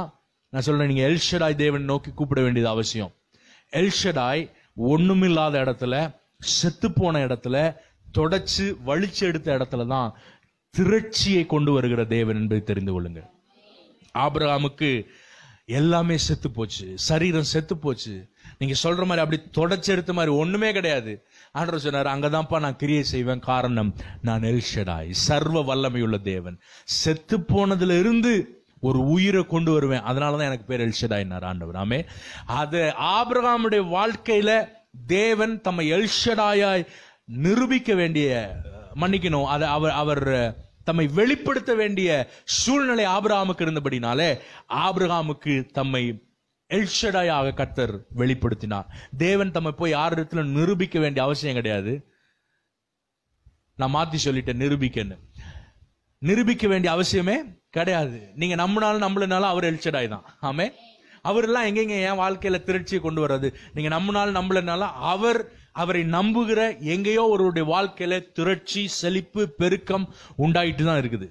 நான் சொல்றேன் நீங்க எல்ஷடாய் தேவன் நோக்கி கூப்பிட வேண்டியது அவசியம் எல்ஷடாய் ஒண்ணுமில்லாத இடத்துல செத்து போன இடத்துல தொடச்சு வலிச்சு எடுத்த இடத்துல தான் திரட்சியை கொண்டு வருகிற தேவன் என்பதை தெரிந்து கொள்ளுங்கள் ஆபிரகாமுக்கு எல்லாமே செத்து போச்சு சரீரம் செத்து போச்சு நீங்க சொல்ற மாதிரி அப்படி தொடச்செடுத்த எடுத்த மாதிரி ஒண்ணுமே கிடையாது ஆண்டவர் சொன்னார் அங்கதான்ப்பா நான் கிரியை செய்வேன் காரணம் நான் எல்ஷடாய் சர்வ வல்லமையுள்ள தேவன் செத்து போனதுல இருந்து ஒரு உயிரை கொண்டு வருவேன் அதனாலதான் எனக்கு பேர் எல்ஷடாய் ஆண்டவர் ஆமே அது ஆபிரகாமுடைய வாழ்க்கையில தேவன் தம்மை எல்ஷடாயாய் நிரூபிக்க வேண்டிய மன்னிக்கணும் அதை அவர் அவர் தம்மை வெளிப்படுத்த வேண்டிய சூழ்நிலை ஆபிரகாமுக்கு இருந்தபடினாலே ஆபிரகாமுக்கு தம்மை எல்ஷடாயாக கர்த்தர் வெளிப்படுத்தினார் தேவன் தம்மை போய் யாரு இடத்துல நிரூபிக்க வேண்டிய அவசியம் கிடையாது நான் மாத்தி சொல்லிட்டேன் நிரூபிக்கன்னு நிரூபிக்க வேண்டிய அவசியமே கிடையாது நீங்க நம்மனாலும் நம்மளனாலும் அவர் எல்ஷடாய் தான் ஆமே அவரெல்லாம் எங்கெங்க என் வாழ்க்கையில திருச்சியை கொண்டு வர்றது நீங்க நம்மனாலும் நம்மளனாலும் அவர் அவரை நம்புகிற எங்கேயோ ஒருவருடைய வாழ்க்கையில திரட்சி செழிப்பு பெருக்கம் உண்டாயிட்டு தான் இருக்குது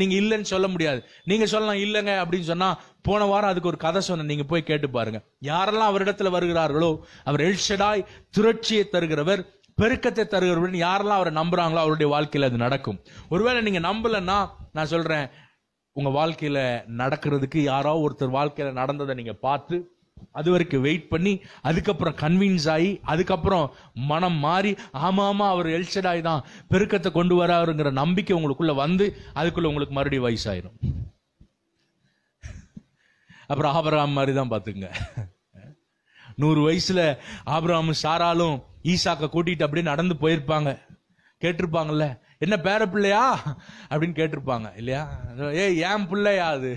நீங்க இல்லைன்னு சொல்ல முடியாது நீங்க சொல்லலாம் இல்லைங்க அப்படின்னு சொன்னா போன வாரம் அதுக்கு ஒரு கதை சொன்னேன் நீங்க போய் கேட்டு பாருங்க யாரெல்லாம் அவரிடத்துல வருகிறார்களோ அவர் எல்ஷடாய் திரட்சியை தருகிறவர் பெருக்கத்தை தருகிறவர் யாரெல்லாம் அவரை நம்புறாங்களோ அவருடைய வாழ்க்கையில அது நடக்கும் ஒருவேளை நீங்க நம்பலன்னா நான் சொல்றேன் உங்க வாழ்க்கையில நடக்கிறதுக்கு யாரோ ஒருத்தர் வாழ்க்கையில நடந்ததை நீங்க பார்த்து அது வரைக்கும் வெயிட் பண்ணி அதுக்கப்புறம் கன்வின்ஸ் ஆகி அதுக்கப்புறம் மனம் மாறி ஆமாமா அவர் எல்சடாய் தான் பெருக்கத்தை கொண்டு வராருங்கிற நம்பிக்கை உங்களுக்குள்ள வந்து அதுக்குள்ள உங்களுக்கு மறுபடியும் வயசாயிரும் அப்புறம் ஆபராம் மாதிரி தான் பார்த்துங்க நூறு வயசுல ஆபராமும் சாராலும் ஈசாக்க கூட்டிட்டு அப்படியே நடந்து போயிருப்பாங்க கேட்டிருப்பாங்கல்ல என்ன பேர பிள்ளையா அப்படின்னு கேட்டிருப்பாங்க இல்லையா ஏ ஏன் பிள்ளையா அது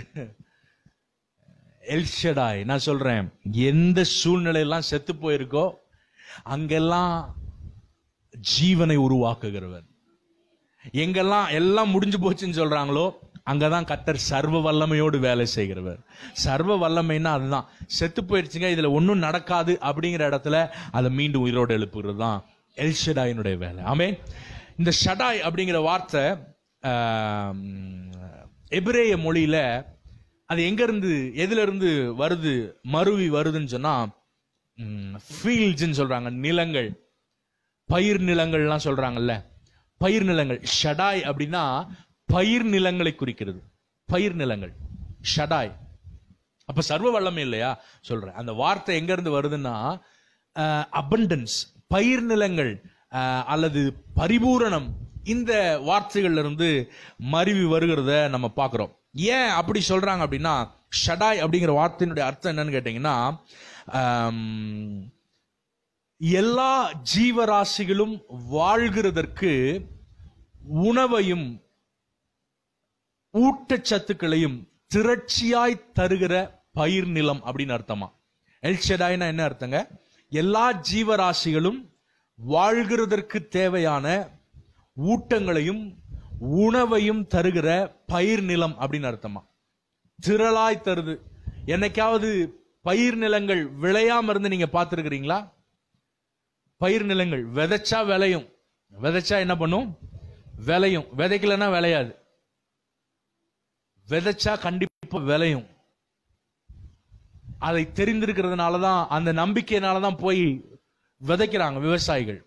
எல்ஷடாய் நான் சொல்றேன் எந்த சூழ்நிலையெல்லாம் செத்து போயிருக்கோ அங்கெல்லாம் ஜீவனை உருவாக்குகிறவர் எங்கெல்லாம் எல்லாம் முடிஞ்சு போச்சுன்னு சொல்றாங்களோ அங்கதான் கத்தர் சர்வ வல்லமையோடு வேலை செய்கிறவர் சர்வ வல்லமைன்னா அதுதான் செத்து போயிடுச்சுங்க இதுல ஒன்றும் நடக்காது அப்படிங்கிற இடத்துல அதை மீண்டும் உயிரோடு எழுப்புகிறது தான் எல்ஷடாயினுடைய வேலை ஆமே இந்த ஷடாய் அப்படிங்கிற வார்த்தை எபிரேய மொழியில அது எங்க இருந்து எதுல இருந்து வருது மருவி வருதுன்னு சொன்னா ஃபீல்ட்ஸ்ன்னு சொல்றாங்க நிலங்கள் பயிர் நிலங்கள்லாம் சொல்றாங்கல்ல பயிர் நிலங்கள் ஷடாய் அப்படின்னா பயிர் நிலங்களை குறிக்கிறது பயிர் நிலங்கள் ஷடாய் அப்ப சர்வ வல்லமை இல்லையா சொல்றேன் அந்த வார்த்தை எங்க இருந்து வருதுன்னா அபண்டன்ஸ் பயிர் நிலங்கள் அல்லது பரிபூரணம் இந்த வார்த்தைகள்ல இருந்து மருவி வருகிறத நம்ம பார்க்குறோம் ஏன் அப்படி சொல்கிறாங்க அப்படின்னா ஷடாய் அப்படிங்கிற வார்த்தையினுடைய அர்த்தம் என்னன்னு கேட்டிங்கன்னா எல்லா ஜீவராசிகளும் வாழ்கிறதற்கு உணவையும் ஊட்டச்சத்துக்களையும் திரட்சியாய் தருகிற பயிர் நிலம் அப்படின்னு அர்த்தமா எல்ஷெடாய்னா என்ன அர்த்தங்க எல்லா ஜீவராசிகளும் வாழ்கிறதற்கு தேவையான ஊட்டங்களையும் உணவையும் தருகிற பயிர் நிலம் அப்படின்னு அர்த்தமா திரளாய் தருது என்னைக்காவது பயிர் நிலங்கள் விளையாம இருந்து நீங்க பார்த்துருக்கிறீங்களா பயிர் நிலங்கள் விதைச்சா விளையும் விதைச்சா என்ன பண்ணும் விளையும் விதைக்கலன்னா விளையாது விதைச்சா கண்டிப்பா விளையும் அதை தெரிந்திருக்கிறதுனால தான் அந்த நம்பிக்கையினால தான் போய் விதைக்கிறாங்க விவசாயிகள்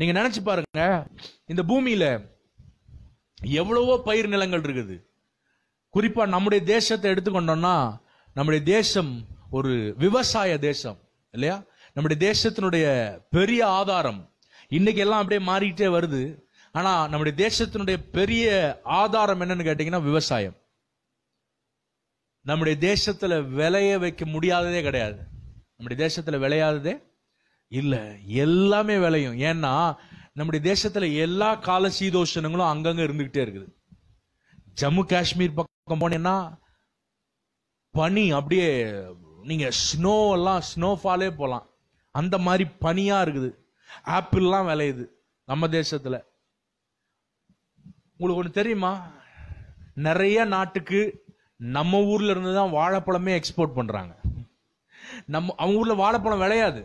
நீங்க நினைச்சு பாருங்க இந்த பூமியில எவ்வளவோ பயிர் நிலங்கள் இருக்குது குறிப்பாக நம்முடைய தேசத்தை எடுத்துக்கொண்டோம்னா நம்முடைய தேசம் ஒரு விவசாய தேசம் இல்லையா நம்முடைய தேசத்தினுடைய பெரிய ஆதாரம் இன்னைக்கு எல்லாம் அப்படியே மாறிக்கிட்டே வருது ஆனால் நம்முடைய தேசத்தினுடைய பெரிய ஆதாரம் என்னன்னு கேட்டிங்கன்னா விவசாயம் நம்முடைய தேசத்தில் விளைய வைக்க முடியாததே கிடையாது நம்முடைய தேசத்தில் விளையாததே இல்லை எல்லாமே விளையும் ஏன்னா நம்முடைய தேசத்துல எல்லா கால சீதோஷணங்களும் அங்கங்க இருந்துகிட்டே இருக்குது ஜம்மு காஷ்மீர் பக்கம் போனேன்னா பனி அப்படியே நீங்க ஸ்னோ எல்லாம் ஸ்னோஃபாலே போகலாம் அந்த மாதிரி பனியா இருக்குது ஆப்பிள்லாம் விளையுது நம்ம தேசத்துல உங்களுக்கு ஒன்று தெரியுமா நிறைய நாட்டுக்கு நம்ம ஊர்ல இருந்து தான் வாழைப்பழமே எக்ஸ்போர்ட் பண்றாங்க நம்ம அவங்க ஊர்ல வாழைப்பழம் விளையாது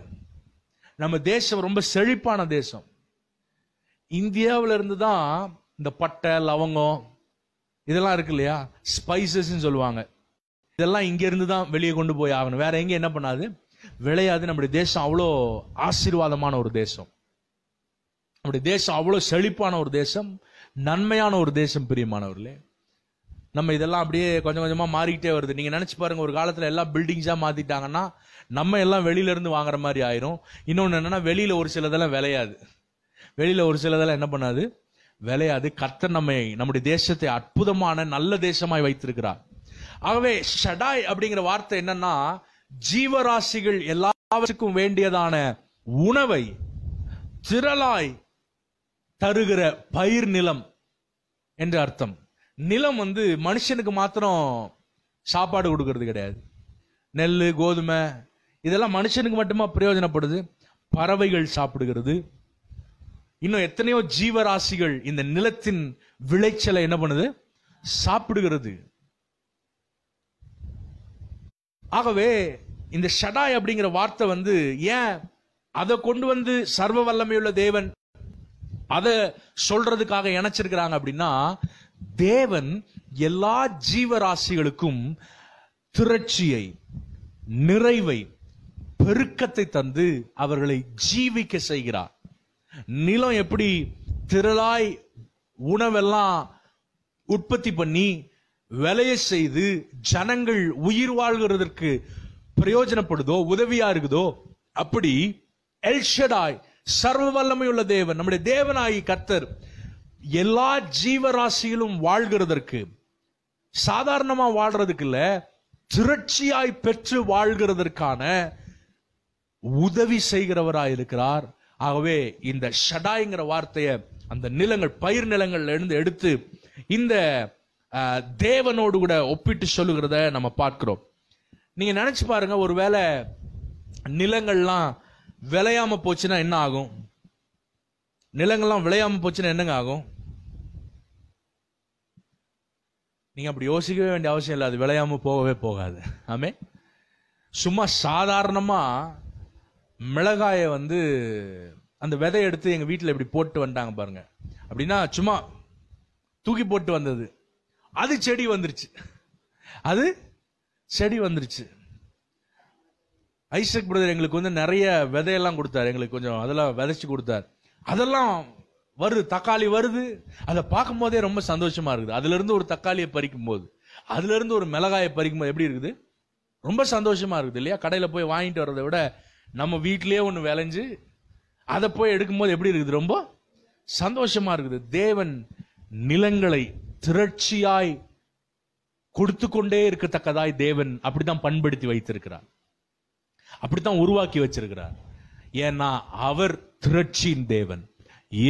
நம்ம தேசம் ரொம்ப செழிப்பான தேசம் இந்தியாவில் இருந்து தான் இந்த பட்டை லவங்கம் இதெல்லாம் இருக்கு இல்லையா ஸ்பைசஸ்ன்னு சொல்லுவாங்க இதெல்லாம் இங்கேருந்து தான் வெளியே கொண்டு போய் ஆகணும் வேற எங்கே என்ன பண்ணாது விளையாது நம்முடைய தேசம் அவ்வளோ ஆசீர்வாதமான ஒரு தேசம் நம்முடைய தேசம் அவ்வளோ செழிப்பான ஒரு தேசம் நன்மையான ஒரு தேசம் பிரியமானவர்களே நம்ம இதெல்லாம் அப்படியே கொஞ்சம் கொஞ்சமாக மாறிக்கிட்டே வருது நீங்கள் நினச்சி பாருங்கள் ஒரு காலத்தில் எல்லாம் பில்டிங்ஸாக மாற்றிட்டாங்கன்னா நம்ம எல்லாம் வெளியிலேருந்து வாங்குற மாதிரி ஆயிரும் இன்னொன்று என்னென்னா வெளியில் ஒரு சிலதெல்லாம் விளையாது வெளியில் ஒரு சிலதெல்லாம் என்ன பண்ணாது விளையாது கத்த நம்மை நம்முடைய தேசத்தை அற்புதமான நல்ல தேசமாய் வைத்திருக்கிறார் ஆகவே ஷடாய் அப்படிங்கிற வார்த்தை என்னன்னா ஜீவராசிகள் எல்லாவற்றுக்கும் வேண்டியதான உணவை திரளாய் தருகிற பயிர் நிலம் என்ற அர்த்தம் நிலம் வந்து மனுஷனுக்கு மாத்திரம் சாப்பாடு கொடுக்கறது கிடையாது நெல் கோதுமை இதெல்லாம் மனுஷனுக்கு மட்டுமா பிரயோஜனப்படுது பறவைகள் சாப்பிடுகிறது இன்னும் எத்தனையோ ஜீவராசிகள் இந்த நிலத்தின் விளைச்சலை என்ன பண்ணுது சாப்பிடுகிறது ஆகவே இந்த ஷடாய் அப்படிங்கிற வார்த்தை வந்து ஏன் அதை கொண்டு வந்து சர்வ வல்லமையுள்ள தேவன் அதை சொல்றதுக்காக இணைச்சிருக்கிறாங்க அப்படின்னா தேவன் எல்லா ஜீவராசிகளுக்கும் திரட்சியை நிறைவை பெருக்கத்தை தந்து அவர்களை ஜீவிக்க செய்கிறார் நிலம் எப்படி திரளாய் உணவெல்லாம் உற்பத்தி பண்ணி விளைய செய்து ஜனங்கள் உயிர் வாழ்கிறதற்கு பிரயோஜனப்படுதோ உதவியா இருக்குதோ அப்படி எல்ஷடாய் சர்வ வல்லமையுள்ள தேவன் நம்முடைய தேவனாயி கர்த்தர் எல்லா ஜீவராசியிலும் வாழ்கிறதற்கு சாதாரணமா வாழ்றதுக்கு இல்ல திரட்சியாய் பெற்று வாழ்கிறதற்கான உதவி செய்கிறவராய் இருக்கிறார் ஆகவே இந்த ஷடாய்ங்கிற வார்த்தையை அந்த நிலங்கள் பயிர் நிலங்கள்ல இருந்து எடுத்து இந்த தேவனோடு கூட ஒப்பிட்டு சொல்லுகிறத நம்ம பார்க்கிறோம் நீங்க நினைச்சு பாருங்க ஒருவேளை நிலங்கள்லாம் விளையாம போச்சுன்னா என்ன ஆகும் நிலங்கள்லாம் விளையாம போச்சுன்னா என்னங்க ஆகும் நீங்க அப்படி யோசிக்கவே வேண்டிய அவசியம் இல்லை அது விளையாம போகவே போகாது ஆமே சும்மா சாதாரணமா மிளகாயை வந்து அந்த விதை எடுத்து எங்கள் வீட்டில் இப்படி போட்டு வந்துட்டாங்க பாருங்க அப்படின்னா சும்மா தூக்கி போட்டு வந்தது அது செடி வந்துருச்சு அது செடி வந்துருச்சு ஐசக் பிரதர் எங்களுக்கு வந்து நிறைய விதையெல்லாம் கொடுத்தாரு எங்களுக்கு கொஞ்சம் அதெல்லாம் விதைச்சு கொடுத்தார் அதெல்லாம் வருது தக்காளி வருது அதை பார்க்கும் போதே ரொம்ப சந்தோஷமா இருக்குது அதுல இருந்து ஒரு தக்காளியை பறிக்கும் போது அதுல இருந்து ஒரு மிளகாயை பறிக்கும் போது எப்படி இருக்குது ரொம்ப சந்தோஷமா இருக்குது இல்லையா கடையில போய் வாங்கிட்டு வர்றதை விட நம்ம வீட்டிலேயே ஒன்று விளைஞ்சு அதை போய் எடுக்கும்போது எப்படி இருக்குது ரொம்ப சந்தோஷமா இருக்குது தேவன் நிலங்களை திரட்சியாய் கொடுத்து கொண்டே இருக்கத்தக்கதாய் தேவன் அப்படித்தான் பண்படுத்தி வைத்திருக்கிறார் அப்படித்தான் உருவாக்கி வச்சிருக்கிறார் ஏன்னா அவர் திரட்சியின் தேவன்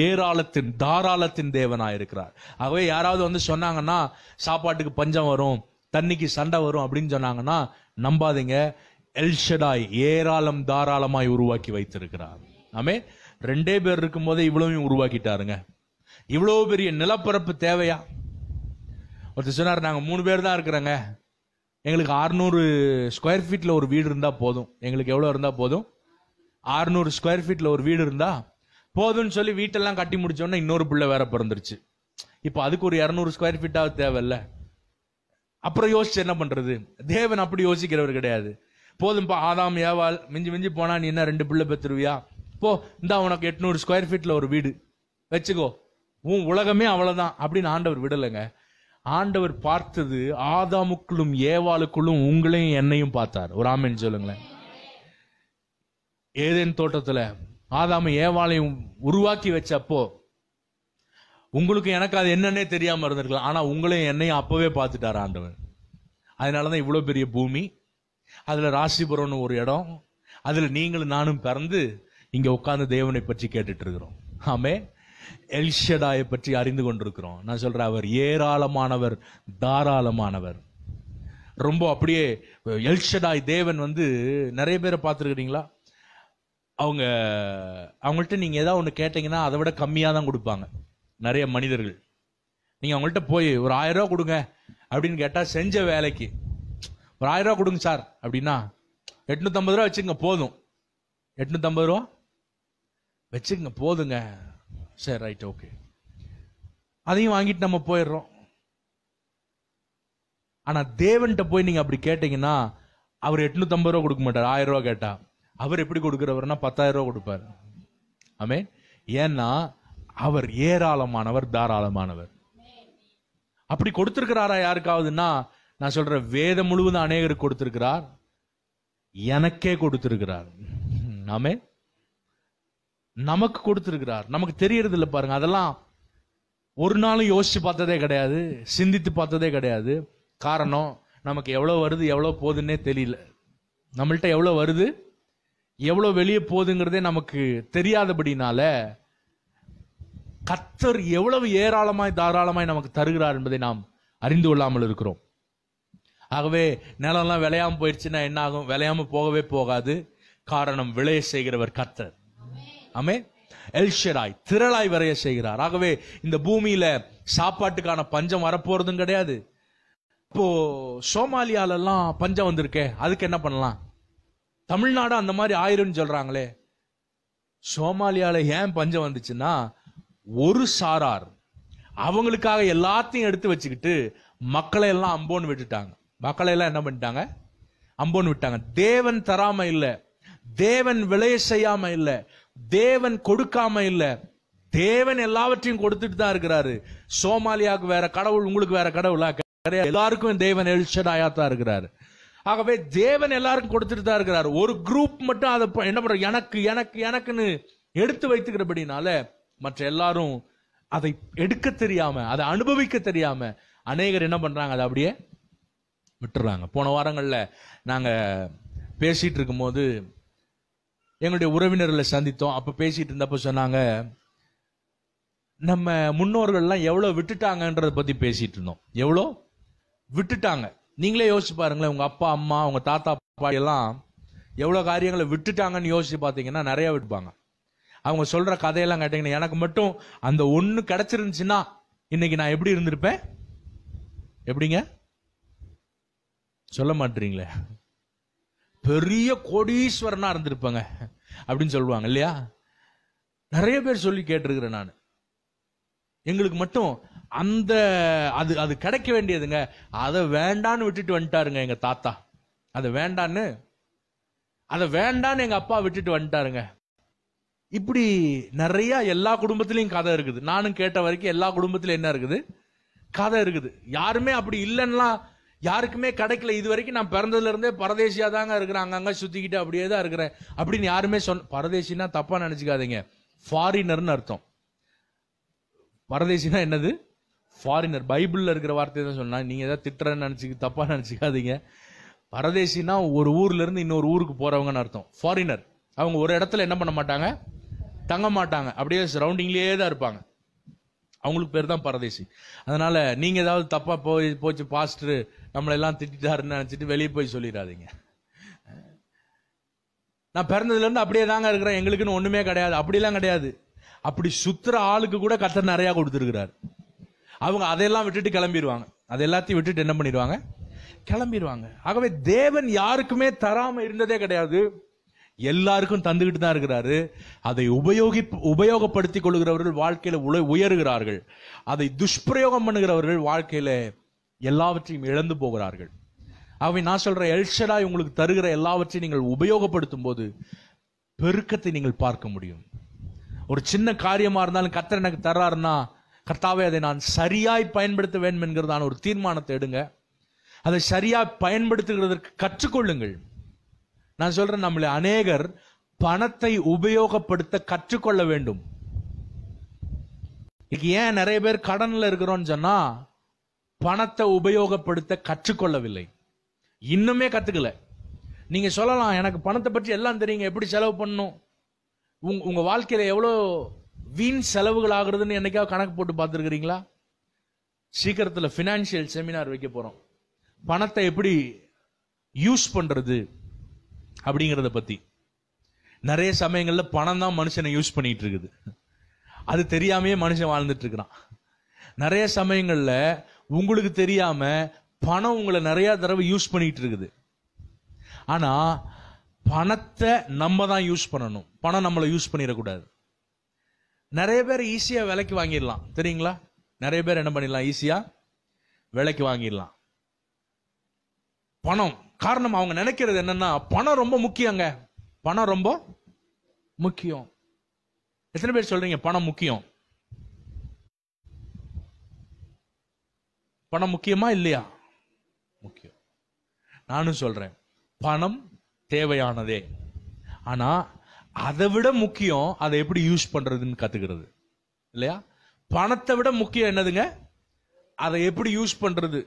ஏராளத்தின் தாராளத்தின் தேவனாக இருக்கிறார் ஆகவே யாராவது வந்து சொன்னாங்கன்னா சாப்பாட்டுக்கு பஞ்சம் வரும் தண்ணிக்கு சண்டை வரும் அப்படின்னு சொன்னாங்கன்னா நம்பாதீங்க எல்ஷடாய் ஏராளம் தாராளமாய் உருவாக்கி வைத்திருக்கிறார் ஆமே ரெண்டே பேர் இருக்கும் போதே இவ்வளவையும் உருவாக்கிட்டாருங்க இவ்வளோ பெரிய நிலப்பரப்பு தேவையா ஒருத்தர் சொன்னார் நாங்கள் மூணு பேர் தான் இருக்கிறோங்க எங்களுக்கு அறுநூறு ஸ்கொயர் ஃபீட்டில் ஒரு வீடு இருந்தால் போதும் எங்களுக்கு எவ்வளோ இருந்தால் போதும் அறுநூறு ஸ்கொயர் ஃபீட்டில் ஒரு வீடு இருந்தால் போதும்னு சொல்லி வீட்டெல்லாம் கட்டி முடிச்சோடனே இன்னொரு பிள்ளை வேற பிறந்துருச்சு இப்போ அதுக்கு ஒரு இரநூறு ஸ்கொயர் ஃபீட்டாவது தேவையில்ல அப்புறம் யோசிச்சு என்ன பண்ணுறது தேவன் அப்படி யோசிக்கிறவர் கிடையாது போதும்பா ஆதாம் ஏவால் மிஞ்சி மிஞ்சி போனா நீ என்ன ரெண்டு பிள்ளை பெற்றுருவியா போ இந்த உனக்கு எட்நூறு ஸ்கொயர் ஃபீட்ல ஒரு வீடு வச்சுக்கோ உன் உலகமே அவ்வளவுதான் அப்படின்னு ஆண்டவர் விடலைங்க ஆண்டவர் பார்த்தது ஆதாமுக்குள்ளும் ஏவாளுக்குள்ளும் உங்களையும் என்னையும் பார்த்தார் ஒரு ஆமின்னு சொல்லுங்களேன் ஏதேன் தோட்டத்துல ஆதாம ஏவாளையும் உருவாக்கி வச்சப்போ உங்களுக்கு எனக்கு அது என்னன்னே தெரியாம இருந்திருக்கலாம் ஆனா உங்களையும் என்னையும் அப்பவே பார்த்துட்டார் ஆண்டவர் அதனாலதான் இவ்வளவு பெரிய பூமி அதில் ராசிபுரம்னு ஒரு இடம் அதில் நீங்களும் நானும் பிறந்து இங்கே உட்காந்து தேவனை பற்றி கேட்டுட்ருக்குறோம் இருக்கிறோம் ஆமே எல்ஷடாயை பற்றி அறிந்து கொண்டிருக்கிறோம் நான் சொல்கிறேன் அவர் ஏராளமானவர் தாராளமானவர் ரொம்ப அப்படியே எல்ஷடாய் தேவன் வந்து நிறைய பேரை பார்த்துருக்குறீங்களா அவங்க அவங்கள்ட்ட நீங்கள் ஏதாவது ஒன்று கேட்டிங்கன்னா அதை விட கம்மியாக தான் கொடுப்பாங்க நிறைய மனிதர்கள் நீங்கள் அவங்கள்ட்ட போய் ஒரு ஆயிரம் ரூபா கொடுங்க அப்படின்னு கேட்டால் செஞ்ச வேலைக்கு ஒரு ஆயிரம் ரூபா கொடுங்க சார் அப்படின்னா எட்நூத்தம்பது ரூபா வச்சுங்க போதும் எட்நூத்தம்பது ரூபா வச்சுங்க போதுங்க சரி ரைட் ஓகே அதையும் வாங்கிட்டு நம்ம போயிடுறோம் ஆனா தேவன்கிட்ட போய் நீங்க அப்படி கேட்டீங்கன்னா அவர் எட்நூத்தம்பது ரூபா கொடுக்க மாட்டார் ஆயிரம் ரூபா கேட்டா அவர் எப்படி கொடுக்குறவர்னா பத்தாயிரம் ரூபா கொடுப்பாரு ஆமே ஏன்னா அவர் ஏராளமானவர் தாராளமானவர் அப்படி கொடுத்திருக்கிறாரா யாருக்காவதுன்னா நான் சொல்ற வேதம் முழுவதும் அநேகருக்கு கொடுத்திருக்கிறார் எனக்கே கொடுத்திருக்கிறார் நாமே நமக்கு கொடுத்திருக்கிறார் நமக்கு தெரியறது இல்லை பாருங்க அதெல்லாம் ஒரு நாளும் யோசிச்சு பார்த்ததே கிடையாது சிந்தித்து பார்த்ததே கிடையாது காரணம் நமக்கு எவ்வளோ வருது எவ்வளோ போகுதுன்னே தெரியல நம்மள்கிட்ட எவ்வளோ வருது எவ்வளோ வெளியே போகுதுங்கிறதே நமக்கு தெரியாதபடினால கத்தர் எவ்வளவு ஏராளமாய் தாராளமாய் நமக்கு தருகிறார் என்பதை நாம் அறிந்து கொள்ளாமல் இருக்கிறோம் ஆகவே நிலம்லாம் விளையாமல் போயிடுச்சுன்னா என்ன ஆகும் விளையாம போகவே போகாது காரணம் விளைய செய்கிறவர் கர்த்தர் ஆமே எல்ஷராய் திரளாய் வரைய செய்கிறார் ஆகவே இந்த பூமியில சாப்பாட்டுக்கான பஞ்சம் வரப்போறதும் கிடையாது இப்போ சோமாலியாலெல்லாம் பஞ்சம் வந்திருக்கே அதுக்கு என்ன பண்ணலாம் தமிழ்நாடு அந்த மாதிரி ஆயிரும்னு சொல்றாங்களே சோமாலியால ஏன் பஞ்சம் வந்துச்சுன்னா ஒரு சாரார் அவங்களுக்காக எல்லாத்தையும் எடுத்து வச்சுக்கிட்டு மக்களை எல்லாம் அம்போன்னு விட்டுட்டாங்க எல்லாம் என்ன பண்ணிட்டாங்க அம்பன் விட்டாங்க தேவன் தராம இல்லை தேவன் விளைய செய்யாம இல்லை தேவன் கொடுக்காம இல்லை தேவன் எல்லாவற்றையும் கொடுத்துட்டு தான் இருக்கிறாரு சோமாலியாவுக்கு வேற கடவுள் உங்களுக்கு வேற கடவுளா கிடையாது எல்லாருக்கும் தேவன் எழுச்சடாயா தான் இருக்கிறாரு ஆகவே தேவன் எல்லாருக்கும் கொடுத்துட்டு தான் இருக்கிறார் ஒரு குரூப் மட்டும் அதை என்ன பண்ற எனக்கு எனக்கு எனக்குன்னு எடுத்து வைத்துக்கிறபடினால மற்ற எல்லாரும் அதை எடுக்க தெரியாம அதை அனுபவிக்க தெரியாம அநேகர் என்ன பண்றாங்க அதை அப்படியே விட்டுறாங்க போன வாரங்களில் நாங்கள் பேசிகிட்டு இருக்கும்போது எங்களுடைய உறவினர்களை சந்தித்தோம் அப்போ பேசிகிட்டு இருந்தப்போ சொன்னாங்க நம்ம முன்னோர்கள்லாம் எவ்வளோ விட்டுட்டாங்கன்றதை பற்றி பேசிகிட்டு இருந்தோம் எவ்வளோ விட்டுட்டாங்க நீங்களே யோசிச்சு பாருங்களேன் உங்கள் அப்பா அம்மா உங்கள் தாத்தா பாப்பா எல்லாம் எவ்வளோ காரியங்களை விட்டுட்டாங்கன்னு யோசிச்சு பார்த்தீங்கன்னா நிறையா விட்டுப்பாங்க அவங்க சொல்கிற கதையெல்லாம் கேட்டிங்கன்னா எனக்கு மட்டும் அந்த ஒன்று கிடச்சிருந்துச்சின்னா இன்னைக்கு நான் எப்படி இருந்திருப்பேன் எப்படிங்க சொல்ல மாட்டீங்களே பெரிய கோடீஸ்வரனாக இருந்திருப்பாங்க அப்படின்னு சொல்லுவாங்க இல்லையா நிறைய பேர் சொல்லி கேட்டிருக்கிறேன் நான் எங்களுக்கு மட்டும் அந்த அது அது கிடைக்க வேண்டியதுங்க அதை வேண்டான்னு விட்டுட்டு வந்துட்டாருங்க எங்கள் தாத்தா அதை வேண்டான்னு அதை வேண்டான்னு எங்கள் அப்பா விட்டுட்டு வந்துட்டாருங்க இப்படி நிறைய எல்லா குடும்பத்திலையும் கதை இருக்குது நானும் கேட்ட வரைக்கும் எல்லா குடும்பத்திலும் என்ன இருக்குது கதை இருக்குது யாருமே அப்படி இல்லைன்னா யாருக்குமே கிடைக்கல இது வரைக்கும் நான் பிறந்ததுல இருந்தே பரதேசியா தாங்க இருக்கிறேன் அங்கங்க சுத்திக்கிட்டு அப்படியே தான் இருக்கிறேன் அப்படின்னு யாருமே சொன்ன பரதேசினா தப்பா நினைச்சுக்காதீங்க ஃபாரினர்னு அர்த்தம் பரதேசினா என்னது ஃபாரினர் பைபிளில் இருக்கிற வார்த்தை தான் சொன்னால் நீங்க ஏதாவது திட்டுறன்னு நினைச்சு தப்பா நினைச்சுக்காதீங்க பரதேசினா ஒரு ஊர்ல இருந்து இன்னொரு ஊருக்கு போறவங்கன்னு அர்த்தம் ஃபாரினர் அவங்க ஒரு இடத்துல என்ன பண்ண மாட்டாங்க தங்க மாட்டாங்க அப்படியே சரௌண்டிங்லேயே தான் இருப்பாங்க அவங்களுக்கு பேர் தான் பரதேசி அதனால நீங்க ஏதாவது தப்பா போய் போச்சு பாஸ்டர் நம்மளை எல்லாம் திட்டாருன்னு நினைச்சிட்டு வெளியே போய் சொல்லிடாதீங்க நான் பிறந்ததுல இருந்து அப்படியே தாங்க இருக்கிறேன் எங்களுக்குன்னு ஒண்ணுமே கிடையாது அப்படிலாம் கிடையாது அப்படி சுத்துற ஆளுக்கு கூட கத்தர் நிறையா கொடுத்துருக்கிறார் அவங்க அதையெல்லாம் விட்டுட்டு கிளம்பிடுவாங்க அதை எல்லாத்தையும் விட்டுட்டு என்ன பண்ணிடுவாங்க கிளம்பிடுவாங்க ஆகவே தேவன் யாருக்குமே தராம இருந்ததே கிடையாது எல்லாருக்கும் தந்துக்கிட்டு தான் இருக்கிறாரு அதை உபயோகி உபயோகப்படுத்திக் கொள்கிறவர்கள் வாழ்க்கையில் உழை உயர்கிறார்கள் அதை துஷ்பிரயோகம் பண்ணுகிறவர்கள் வாழ்க்கையில் எல்லாவற்றையும் இழந்து போகிறார்கள் ஆகவே நான் சொல்ற எல்ஷடாய் உங்களுக்கு தருகிற எல்லாவற்றையும் நீங்கள் உபயோகப்படுத்தும் போது பெருக்கத்தை நீங்கள் பார்க்க முடியும் ஒரு சின்ன காரியமாக இருந்தாலும் கத்தர் எனக்கு தர்றாருன்னா கர்த்தாவே அதை நான் சரியாய் பயன்படுத்த வேண்டும் என்கிறதான ஒரு தீர்மானத்தை எடுங்க அதை சரியாக பயன்படுத்துகிறதற்கு கற்றுக்கொள்ளுங்கள் நான் சொல்றேன் நம்மளை அநேகர் பணத்தை உபயோகப்படுத்த கற்றுக்கொள்ள வேண்டும் இன்னைக்கு ஏன் நிறைய பேர் கடன்ல இருக்கிறோன்னு சொன்னா பணத்தை உபயோகப்படுத்த கற்றுக்கொள்ளவில்லை இன்னுமே கத்துக்கல நீங்க சொல்லலாம் எனக்கு பணத்தை பற்றி எல்லாம் தெரியுங்க எப்படி செலவு பண்ணும் உங்க உங்க வாழ்க்கையில எவ்வளோ வீண் செலவுகள் ஆகுறதுன்னு என்னைக்காவது கணக்கு போட்டு பார்த்துருக்கிறீங்களா சீக்கிரத்தில் ஃபினான்ஷியல் செமினார் வைக்க போகிறோம் பணத்தை எப்படி யூஸ் பண்ணுறது அப்படிங்கிறத பற்றி நிறைய சமயங்களில் பணம் தான் மனுஷனை யூஸ் பண்ணிட்டு இருக்குது அது தெரியாமையே மனுஷன் வாழ்ந்துட்டு இருக்கிறான் நிறைய சமயங்களில் உங்களுக்கு தெரியாமல் பணம் உங்களை நிறையா தடவை யூஸ் பண்ணிட்டு இருக்குது ஆனால் பணத்தை நம்ம தான் யூஸ் பண்ணணும் பணம் நம்மளை யூஸ் பண்ணிடக்கூடாது நிறைய பேர் ஈஸியாக விலைக்கு வாங்கிடலாம் தெரியுங்களா நிறைய பேர் என்ன பண்ணிடலாம் ஈஸியாக விலைக்கு வாங்கிடலாம் பணம் காரணம் அவங்க நினைக்கிறது என்னன்னா பணம் ரொம்ப முக்கியங்க பணம் ரொம்ப முக்கியம் எத்தனை பேர் சொல்றீங்க பணம் முக்கியம் பணம் முக்கியமா இல்லையா முக்கியம் நானும் சொல்றேன் பணம் தேவையானதே ஆனா அதை விட முக்கியம் அதை எப்படி யூஸ் பண்றதுன்னு கத்துக்கிறது இல்லையா பணத்தை விட முக்கியம் என்னதுங்க அதை எப்படி யூஸ் பண்றது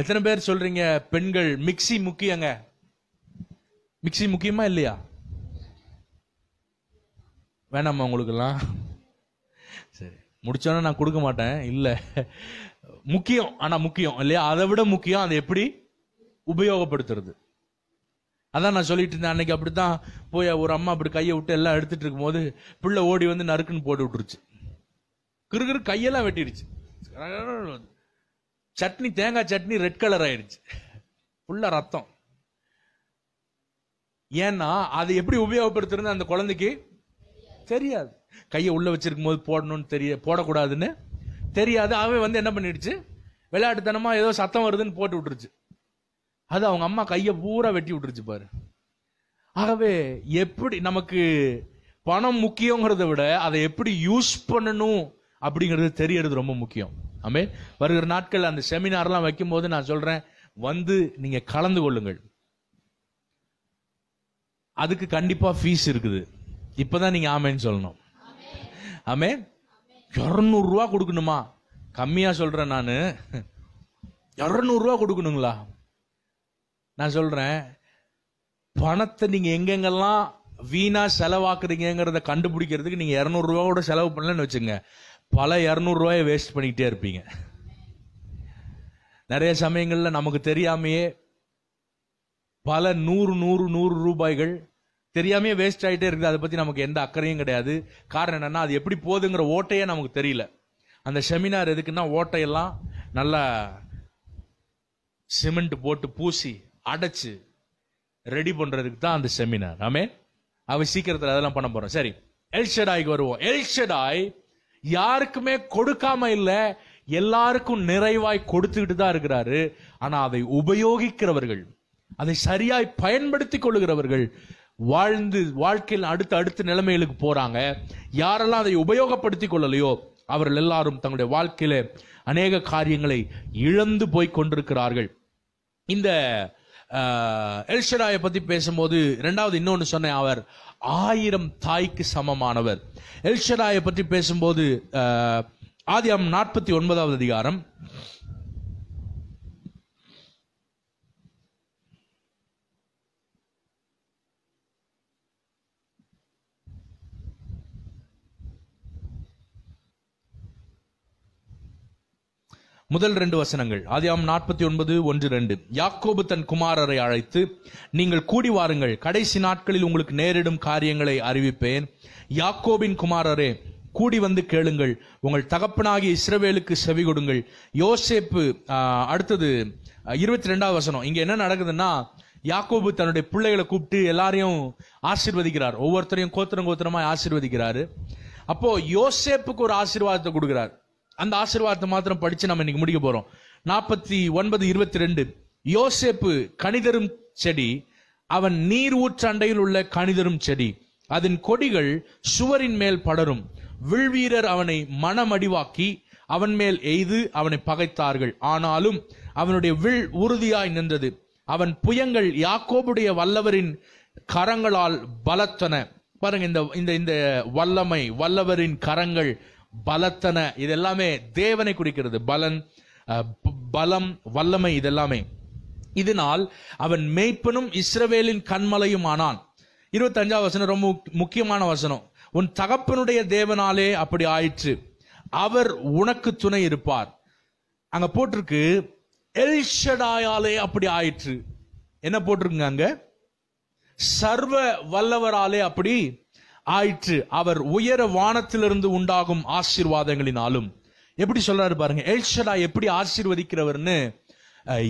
எத்தனை பேர் சொல்றீங்க பெண்கள் மிக்சி முக்கியங்க மிக்சி முக்கியமா இல்லையா வேணாமா எல்லாம் சரி முடிச்சோன்னா நான் கொடுக்க மாட்டேன் இல்லை முக்கியம் ஆனால் முக்கியம் இல்லையா அதை விட முக்கியம் அதை எப்படி உபயோகப்படுத்துறது அதான் நான் சொல்லிட்டு இருந்தேன் அன்னைக்கு அப்படித்தான் போய் ஒரு அம்மா அப்படி கையை விட்டு எல்லாம் எடுத்துட்டு இருக்கும்போது பிள்ளை ஓடி வந்து நறுக்குன்னு போட்டு விட்டுருச்சு கிருகிரு கையெல்லாம் வெட்டிடுச்சு சட்னி தேங்காய் சட்னி ரெட் கலர் ஆயிடுச்சு ஃபுல்லாக ரத்தம் ஏன்னா அது எப்படி உபயோகப்படுத்துறது அந்த குழந்தைக்கு தெரியாது கையை உள்ள வச்சிருக்கும் போது போடணும்னு தெரிய போடக்கூடாதுன்னு தெரியாது அவன் வந்து என்ன பண்ணிடுச்சு விளையாட்டுத்தனமா ஏதோ சத்தம் வருதுன்னு போட்டு விட்டுருச்சு அது அவங்க அம்மா கையை பூரா வெட்டி விட்டுருச்சு பாரு ஆகவே எப்படி நமக்கு பணம் முக்கியங்கிறத விட அதை எப்படி யூஸ் பண்ணணும் அப்படிங்கிறது தெரியறது ரொம்ப முக்கியம் ஆமே வருகிற நாட்கள் அந்த செமினார்லாம் வைக்கும்போது நான் சொல்கிறேன் வந்து நீங்கள் கலந்து கொள்ளுங்கள் அதுக்கு கண்டிப்பாக ஃபீஸ் இருக்குது இப்போ தான் நீங்கள் ஆமேன்னு சொல்லணும் ஆமே இரநூறுவா கொடுக்கணுமா கம்மியாக சொல்கிறேன் நான் இரநூறுவா கொடுக்கணுங்களா நான் சொல்கிறேன் பணத்தை நீங்கள் எங்கெங்கெல்லாம் வீணாக செலவாக்குறீங்கிறத கண்டுபிடிக்கிறதுக்கு நீங்கள் இரநூறுவா கூட செலவு பண்ணலன்னு வச்சுங்க பல இரநூறுவாயை வேஸ்ட் பண்ணிக்கிட்டே இருப்பீங்க நிறைய சமயங்களில் நமக்கு தெரியாமையே பல நூறு நூறு நூறு ரூபாய்கள் தெரியாமையே வேஸ்ட் ஆகிட்டே இருக்குது அதை பற்றி நமக்கு எந்த அக்கறையும் கிடையாது காரணம் என்னென்னா அது எப்படி போகுதுங்கிற ஓட்டையே நமக்கு தெரியல அந்த செமினார் எதுக்குன்னா ஓட்டையெல்லாம் நல்லா சிமெண்ட் போட்டு பூசி அடைச்சி ரெடி பண்ணுறதுக்கு தான் அந்த செமினார் ஆமே அவன் சீக்கிரத்தில் அதெல்லாம் பண்ண போகிறோம் சரி எல்ஷடாய்க்கு வருவோம் எல்ஷடாய் யாருக்குமே கொடுக்காம இல்லை எல்லாருக்கும் நிறைவாய் கொடுத்துக்கிட்டு தான் இருக்கிறாரு ஆனா அதை உபயோகிக்கிறவர்கள் அதை சரியாய் பயன்படுத்தி கொள்ளுகிறவர்கள் வாழ்ந்து வாழ்க்கையில் அடுத்த அடுத்த நிலைமைகளுக்கு போறாங்க யாரெல்லாம் அதை உபயோகப்படுத்தி கொள்ளலையோ அவர்கள் எல்லாரும் தங்களுடைய வாழ்க்கையில அநேக காரியங்களை இழந்து போய் கொண்டிருக்கிறார்கள் இந்த எல்ஷராயை பத்தி பேசும்போது ரெண்டாவது இன்னொன்று சொன்னேன் அவர் ஆயிரம் தாய்க்கு சமமானவர் எல்ஷராயை பற்றி பேசும்போது ஆதி ஆம் நாற்பத்தி ஒன்பதாவது அதிகாரம் முதல் ரெண்டு வசனங்கள் ஆம் நாற்பத்தி ஒன்பது ஒன்று ரெண்டு யாக்கோபு தன் குமாரரை அழைத்து நீங்கள் கூடி வாருங்கள் கடைசி நாட்களில் உங்களுக்கு நேரிடும் காரியங்களை அறிவிப்பேன் யாக்கோபின் குமாரரே கூடி வந்து கேளுங்கள் உங்கள் தகப்பனாகிய இஸ்ரவேலுக்கு செவி கொடுங்கள் யோசேப்பு அடுத்தது இருபத்தி ரெண்டாவது வசனம் இங்கே என்ன நடக்குதுன்னா யாக்கோபு தன்னுடைய பிள்ளைகளை கூப்பிட்டு எல்லாரையும் ஆசிர்வதிக்கிறார் ஒவ்வொருத்தரையும் கோத்திரம் கோத்திரமாய் ஆசிர்வதிக்கிறாரு அப்போ யோசேப்புக்கு ஒரு ஆசீர்வாதத்தை கொடுக்கிறார் அந்த ஆசீர்வாதத்தை மாத்திரம் படிச்சு நம்ம இன்னைக்கு முடிக்க போறோம் நாற்பத்தி ஒன்பது இருபத்தி ரெண்டு யோசேப்பு கணிதரும் செடி அவன் நீர் ஊற்றண்டையில் உள்ள கணிதரும் செடி அதன் கொடிகள் சுவரின் மேல் படரும் வில்வீரர் அவனை மனமடிவாக்கி அவன் மேல் எய்து அவனை பகைத்தார்கள் ஆனாலும் அவனுடைய வில் உறுதியாய் நின்றது அவன் புயங்கள் யாக்கோபுடைய வல்லவரின் கரங்களால் பலத்தன பாருங்க இந்த இந்த இந்த வல்லமை வல்லவரின் கரங்கள் பலத்தன இது எல்லாமே தேவனை குறிக்கிறது பலன் பலம் வல்லமை இதெல்லாமே இதனால் அவன் மெய்ப்பனும் இஸ்ரவேலின் கண்மலையும் ஆனான் இருபத்தஞ்சாவது வசனம் ரொம்ப முக்கியமான வசனம் உன் தகப்பனுடைய தேவனாலே அப்படி ஆயிற்று அவர் உனக்கு துணை இருப்பார் அங்க போட்டிருக்கு எல்ஷடாயாலே அப்படி ஆயிற்று என்ன போட்டிருக்குங்க அங்க சர்வ வல்லவராலே அப்படி ஆயிற்று அவர் உயர வானத்திலிருந்து உண்டாகும் ஆசீர்வாதங்களினாலும் எப்படி சொல்றாரு பாருங்க எல்ஷடா எப்படி ஆசீர்வதிக்கிறவர்னு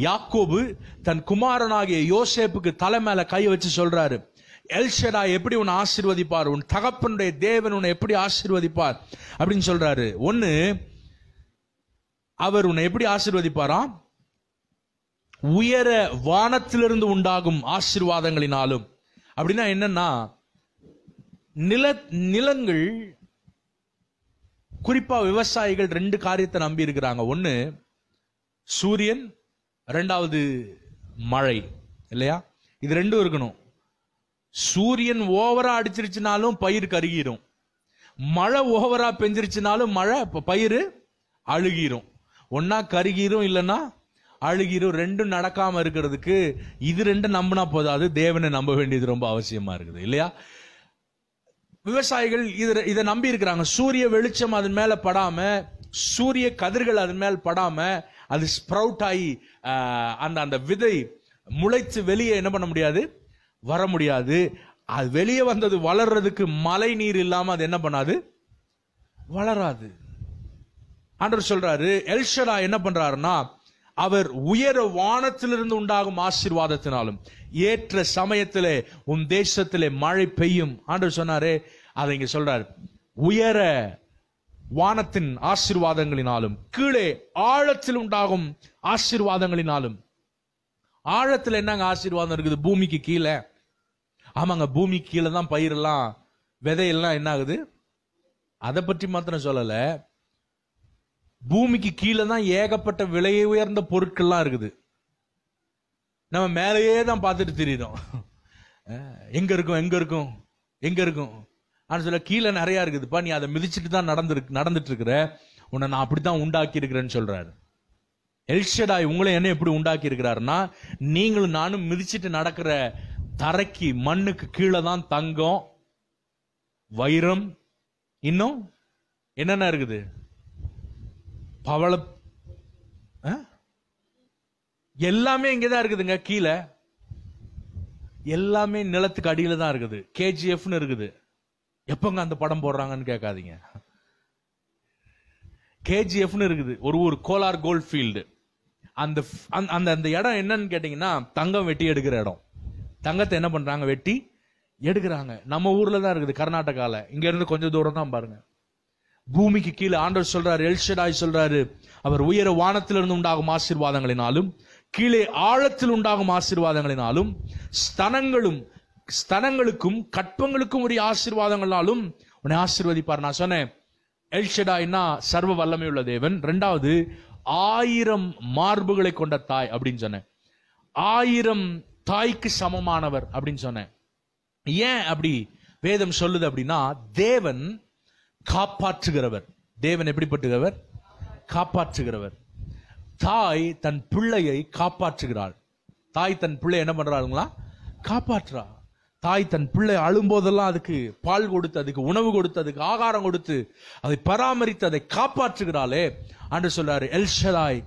யாக்கோபு தன் குமாரனாகிய யோசேப்புக்கு தலை மேல கை வச்சு சொல்றாரு எல்ஷடா எப்படி உன்னை ஆசீர்வதிப்பார் உன் தகப்பனுடைய தேவன் உன்னை எப்படி ஆசீர்வதிப்பார் அப்படின்னு சொல்றாரு ஒன்னு அவர் உன்னை எப்படி ஆசீர்வதிப்பாராம் உயர வானத்திலிருந்து உண்டாகும் ஆசீர்வாதங்களினாலும் அப்படின்னா என்னன்னா நில நிலங்கள் குறிப்பா விவசாயிகள் ரெண்டு காரியத்தை நம்பி இருக்கிறாங்க ஒன்று சூரியன் ரெண்டாவது மழை இல்லையா இது ரெண்டும் இருக்கணும் சூரியன் ஓவரா அடிச்சிருச்சுனாலும் பயிர் கருகிரும் மழை ஓவரா பெஞ்சிருச்சுனாலும் மழை பயிர் அழுகிரும் ஒன்னா கருகிரும் இல்லைன்னா அழுகிரும் ரெண்டும் நடக்காம இருக்கிறதுக்கு இது ரெண்டும் நம்பினா போதாது தேவனை நம்ப வேண்டியது ரொம்ப அவசியமா இருக்குது இல்லையா விவசாயிகள் இதை இதை நம்பி இருக்கிறாங்க சூரிய வெளிச்சம் அதன் மேல படாம சூரிய கதிர்கள் அதன் மேல் படாம அது ஸ்ப்ரவுட் ஆகி அந்த அந்த விதை முளைச்சு வெளியே என்ன பண்ண முடியாது வர முடியாது அது வெளியே வந்தது வளர்றதுக்கு மழை நீர் இல்லாம அது என்ன பண்ணாது வளராது ஆண்டவர் சொல்றாரு எல்ஷரா என்ன பண்றாருன்னா அவர் உயர வானத்திலிருந்து உண்டாகும் ஆசீர்வாதத்தினாலும் ஏற்ற சமயத்திலே உன் தேசத்திலே மழை பெய்யும் ஆண்டவர் சொன்னாரு அதை இங்க சொல்றார் உயர வானத்தின் ஆசிர்வாதங்களினாலும் கீழே ஆழத்தில் உண்டாகும் ஆசிர்வாதங்களினாலும் ஆழத்தில் என்னங்க ஆசீர்வாதம் இருக்குது பூமிக்கு கீழே ஆமாங்க பூமி கீழே தான் பயிரெல்லாம் விதையெல்லாம் என்ன ஆகுது அதை பற்றி மாத்திரம் சொல்லலை பூமிக்கு கீழே தான் ஏகப்பட்ட விலையை உயர்ந்த பொருட்கள்லாம் இருக்குது நம்ம மேலேயே தான் பார்த்துட்டு தெரியுறோம் எங்க இருக்கும் எங்க இருக்கும் எங்க இருக்கும் ஆனால் சொல்ல கீழே நிறையா இருக்குதுப்பா நீ அதை மிதிச்சுட்டு தான் நடந்துருக்கு நடந்துட்டு இருக்கிற உன்னை நான் அப்படி தான் உண்டாக்கி இருக்கிறேன்னு சொல்கிறாரு எல்ஷடாய் உங்களை என்ன எப்படி உண்டாக்கி இருக்கிறாருன்னா நீங்களும் நானும் மிதிச்சிட்டு நடக்கிற தரைக்கு மண்ணுக்கு கீழே தான் தங்கம் வைரம் இன்னும் என்னென்ன இருக்குது பவள எல்லாமே இங்கே தான் இருக்குதுங்க கீழே எல்லாமே நிலத்துக்கு அடியில் தான் இருக்குது கேஜிஎஃப்னு இருக்குது எப்போங்க அந்த படம் போடுறாங்கன்னு கேட்காதீங்க கேஜிஎஃப்னு இருக்குது ஒரு ஒரு கோலார் கோல்ட் ஃபீல்டு அந்த அந்த அந்த இடம் என்னன்னு கேட்டிங்கன்னா தங்கம் வெட்டி எடுக்கிற இடம் தங்கத்தை என்ன பண்ணுறாங்க வெட்டி எடுக்கிறாங்க நம்ம ஊரில் தான் இருக்குது கர்நாடகாவில் இங்கேருந்து கொஞ்சம் தூரம் தான் பாருங்கள் பூமிக்கு கீழே ஆண்டவர் சொல்றாரு எல்ஷடாய் சொல்றாரு அவர் உயர வானத்திலிருந்து உண்டாகும் ஆசீர்வாதங்களினாலும் கீழே ஆழத்தில் உண்டாகும் ஆசீர்வாதங்களினாலும் ஸ்தனங்களும் ஸ்தனங்களுக்கும் கற்பங்களுக்கும் உரிய ஆசீர்வாதங்களாலும் உன்னை ஆசீர்வதிப்பார் நான் சொன்னேன் எல்ஷடாய்னா சர்வ வல்லமை உள்ள தேவன் ரெண்டாவது ஆயிரம் மார்புகளை கொண்ட தாய் அப்படின்னு சொன்னேன் ஆயிரம் தாய்க்கு சமமானவர் அப்படின்னு சொன்னேன் ஏன் அப்படி வேதம் சொல்லுது அப்படின்னா தேவன் காப்பாற்றுகிறவர் தேவன் எப்படிப்பட்டவர் காப்பாற்றுகிறவர் தாய் தன் பிள்ளையை காப்பாற்றுகிறாள் தாய் தன் பிள்ளை என்ன பண்றாருங்களா காப்பாற்றுறா தாய் தன் பிள்ளை அழும்போதெல்லாம் அதுக்கு பால் கொடுத்து அதுக்கு உணவு கொடுத்து அதுக்கு ஆகாரம் கொடுத்து அதை பராமரித்து அதை காப்பாற்றுகிறாளே அன்று சொல்றாரு எல்ஷலாய்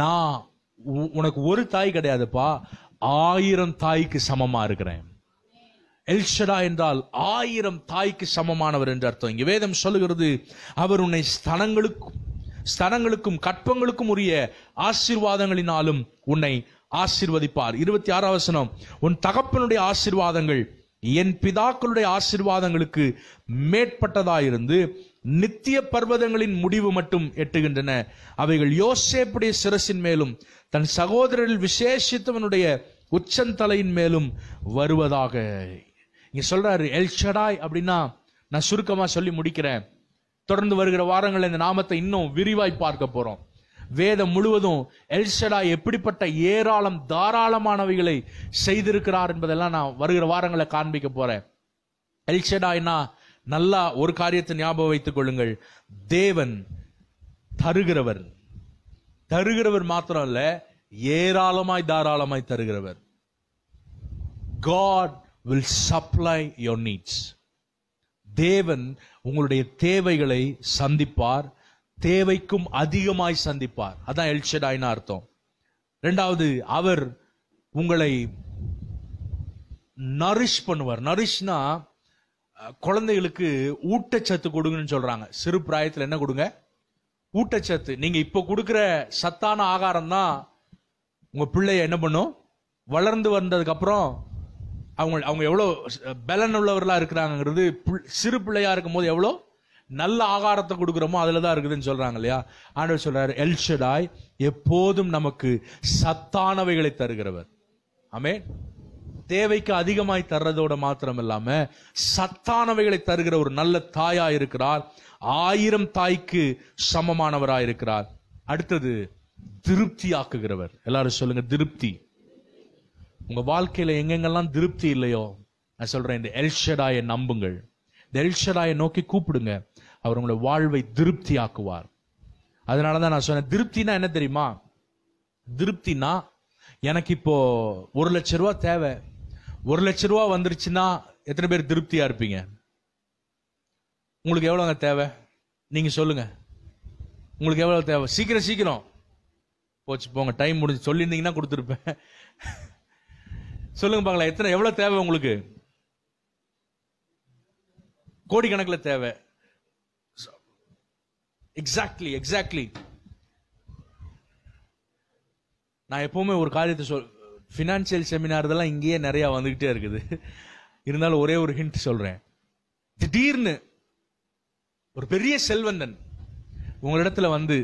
நான் உனக்கு ஒரு தாய் கிடையாதுப்பா ஆயிரம் தாய்க்கு சமமா இருக்கிறேன் எல்ஷடா என்றால் ஆயிரம் தாய்க்கு சமமானவர் என்று அர்த்தம் இங்கே வேதம் சொல்லுகிறது அவர் உன்னை ஸ்தனங்களுக்கும் ஸ்தனங்களுக்கும் கற்பங்களுக்கும் உரிய ஆசீர்வாதங்களினாலும் உன்னை ஆசிர்வதிப்பார் இருபத்தி ஆறாம் வசனம் உன் தகப்பனுடைய ஆசிர்வாதங்கள் என் பிதாக்களுடைய ஆசிர்வாதங்களுக்கு மேற்பட்டதாயிருந்து நித்திய பர்வதங்களின் முடிவு மட்டும் எட்டுகின்றன அவைகள் யோசேப்புடைய சிரசின் மேலும் தன் சகோதரரில் விசேஷித்தவனுடைய உச்சந்தலையின் மேலும் வருவதாக இங்க சொல்றாரு எல்ஷடாய் அப்படின்னா நான் சுருக்கமா சொல்லி முடிக்கிறேன் தொடர்ந்து வருகிற வாரங்கள் இந்த நாமத்தை இன்னும் விரிவாய் பார்க்க போறோம் வேதம் முழுவதும் எல்ஷடா எப்படிப்பட்ட ஏராளம் தாராளமானவைகளை செய்திருக்கிறார் என்பதெல்லாம் நான் வருகிற வாரங்களை காண்பிக்க போறேன் என்ன நல்லா ஒரு காரியத்தை ஞாபகம் வைத்துக் கொள்ளுங்கள் தேவன் தருகிறவர் தருகிறவர் மாத்திரம் இல்ல ஏராளமாய் தாராளமாய் தருகிறவர் God will supply your needs தேவன் உங்களுடைய தேவைகளை சந்திப்பார் தேவைக்கும் அதிகமாய் சந்திப்பார் அதான் எல்ஷடாய்னு அர்த்தம் ரெண்டாவது அவர் உங்களை நரிஷ் பண்ணுவார் நரிஷ்னா குழந்தைகளுக்கு ஊட்டச்சத்து கொடுங்கன்னு சொல்றாங்க சிறு பிராயத்தில் என்ன கொடுங்க ஊட்டச்சத்து நீங்க இப்போ கொடுக்குற சத்தான ஆகாரம் தான் உங்க பிள்ளைய என்ன பண்ணும் வளர்ந்து வந்ததுக்கு அப்புறம் அவங்க அவங்க எவ்வளோ பலன் உள்ளவர்களா இருக்கிறாங்கிறது சிறு பிள்ளையா இருக்கும் போது எவ்வளோ நல்ல ஆகாரத்தை கொடுக்குறோமோ அதில் தான் இருக்குதுன்னு சொல்கிறாங்க இல்லையா ஆண்டவர் சொல்கிறார் எல்ஷடாய் எப்போதும் நமக்கு சத்தானவைகளை தருகிறவர் ஆமே தேவைக்கு அதிகமாய் தர்றதோட மாத்திரம் இல்லாம சத்தானவைகளை தருகிற ஒரு நல்ல தாயா இருக்கிறார் ஆயிரம் தாய்க்கு சமமானவராய் இருக்கிறார் அடுத்தது திருப்தி ஆக்குகிறவர் எல்லாரும் சொல்லுங்க திருப்தி உங்க வாழ்க்கையில எங்கெங்கெல்லாம் திருப்தி இல்லையோ நான் சொல்றேன் இந்த எல்ஷடாயை நம்புங்கள் இந்த எல்ஷடாயை நோக்கி கூப்பிடுங்க அவர் உங்களை வாழ்வை திருப்தி ஆக்குவார் அதனால தான் நான் சொன்னேன் திருப்தினா என்ன தெரியுமா திருப்தினா எனக்கு இப்போ ஒரு லட்ச ரூபா தேவை ஒரு லட்ச ரூபா வந்துருச்சுன்னா எத்தனை பேர் திருப்தியா இருப்பீங்க உங்களுக்கு எவ்வளோங்க தேவை நீங்க சொல்லுங்க உங்களுக்கு எவ்வளவு தேவை சீக்கிரம் சீக்கிரம் போச்சு போங்க டைம் முடிஞ்சு சொல்லியிருந்தீங்கன்னா கொடுத்துருப்பேன் சொல்லுங்க பார்க்கலாம் எத்தனை எவ்வளவு தேவை உங்களுக்கு கோடிக்கணக்கில் தேவை எக்ஸாக்ட்லி எக்ஸாக்ட்லி நான் எப்போவுமே ஒரு காரியத்தை சொல் ஃபினான்ஷியல் செமினார் இதெல்லாம் இங்கேயே நிறையா வந்துக்கிட்டே இருக்குது இருந்தாலும் ஒரே ஒரு ஹிண்ட் சொல்கிறேன் திடீர்னு ஒரு பெரிய செல்வந்தன் உங்களிடத்துல வந்து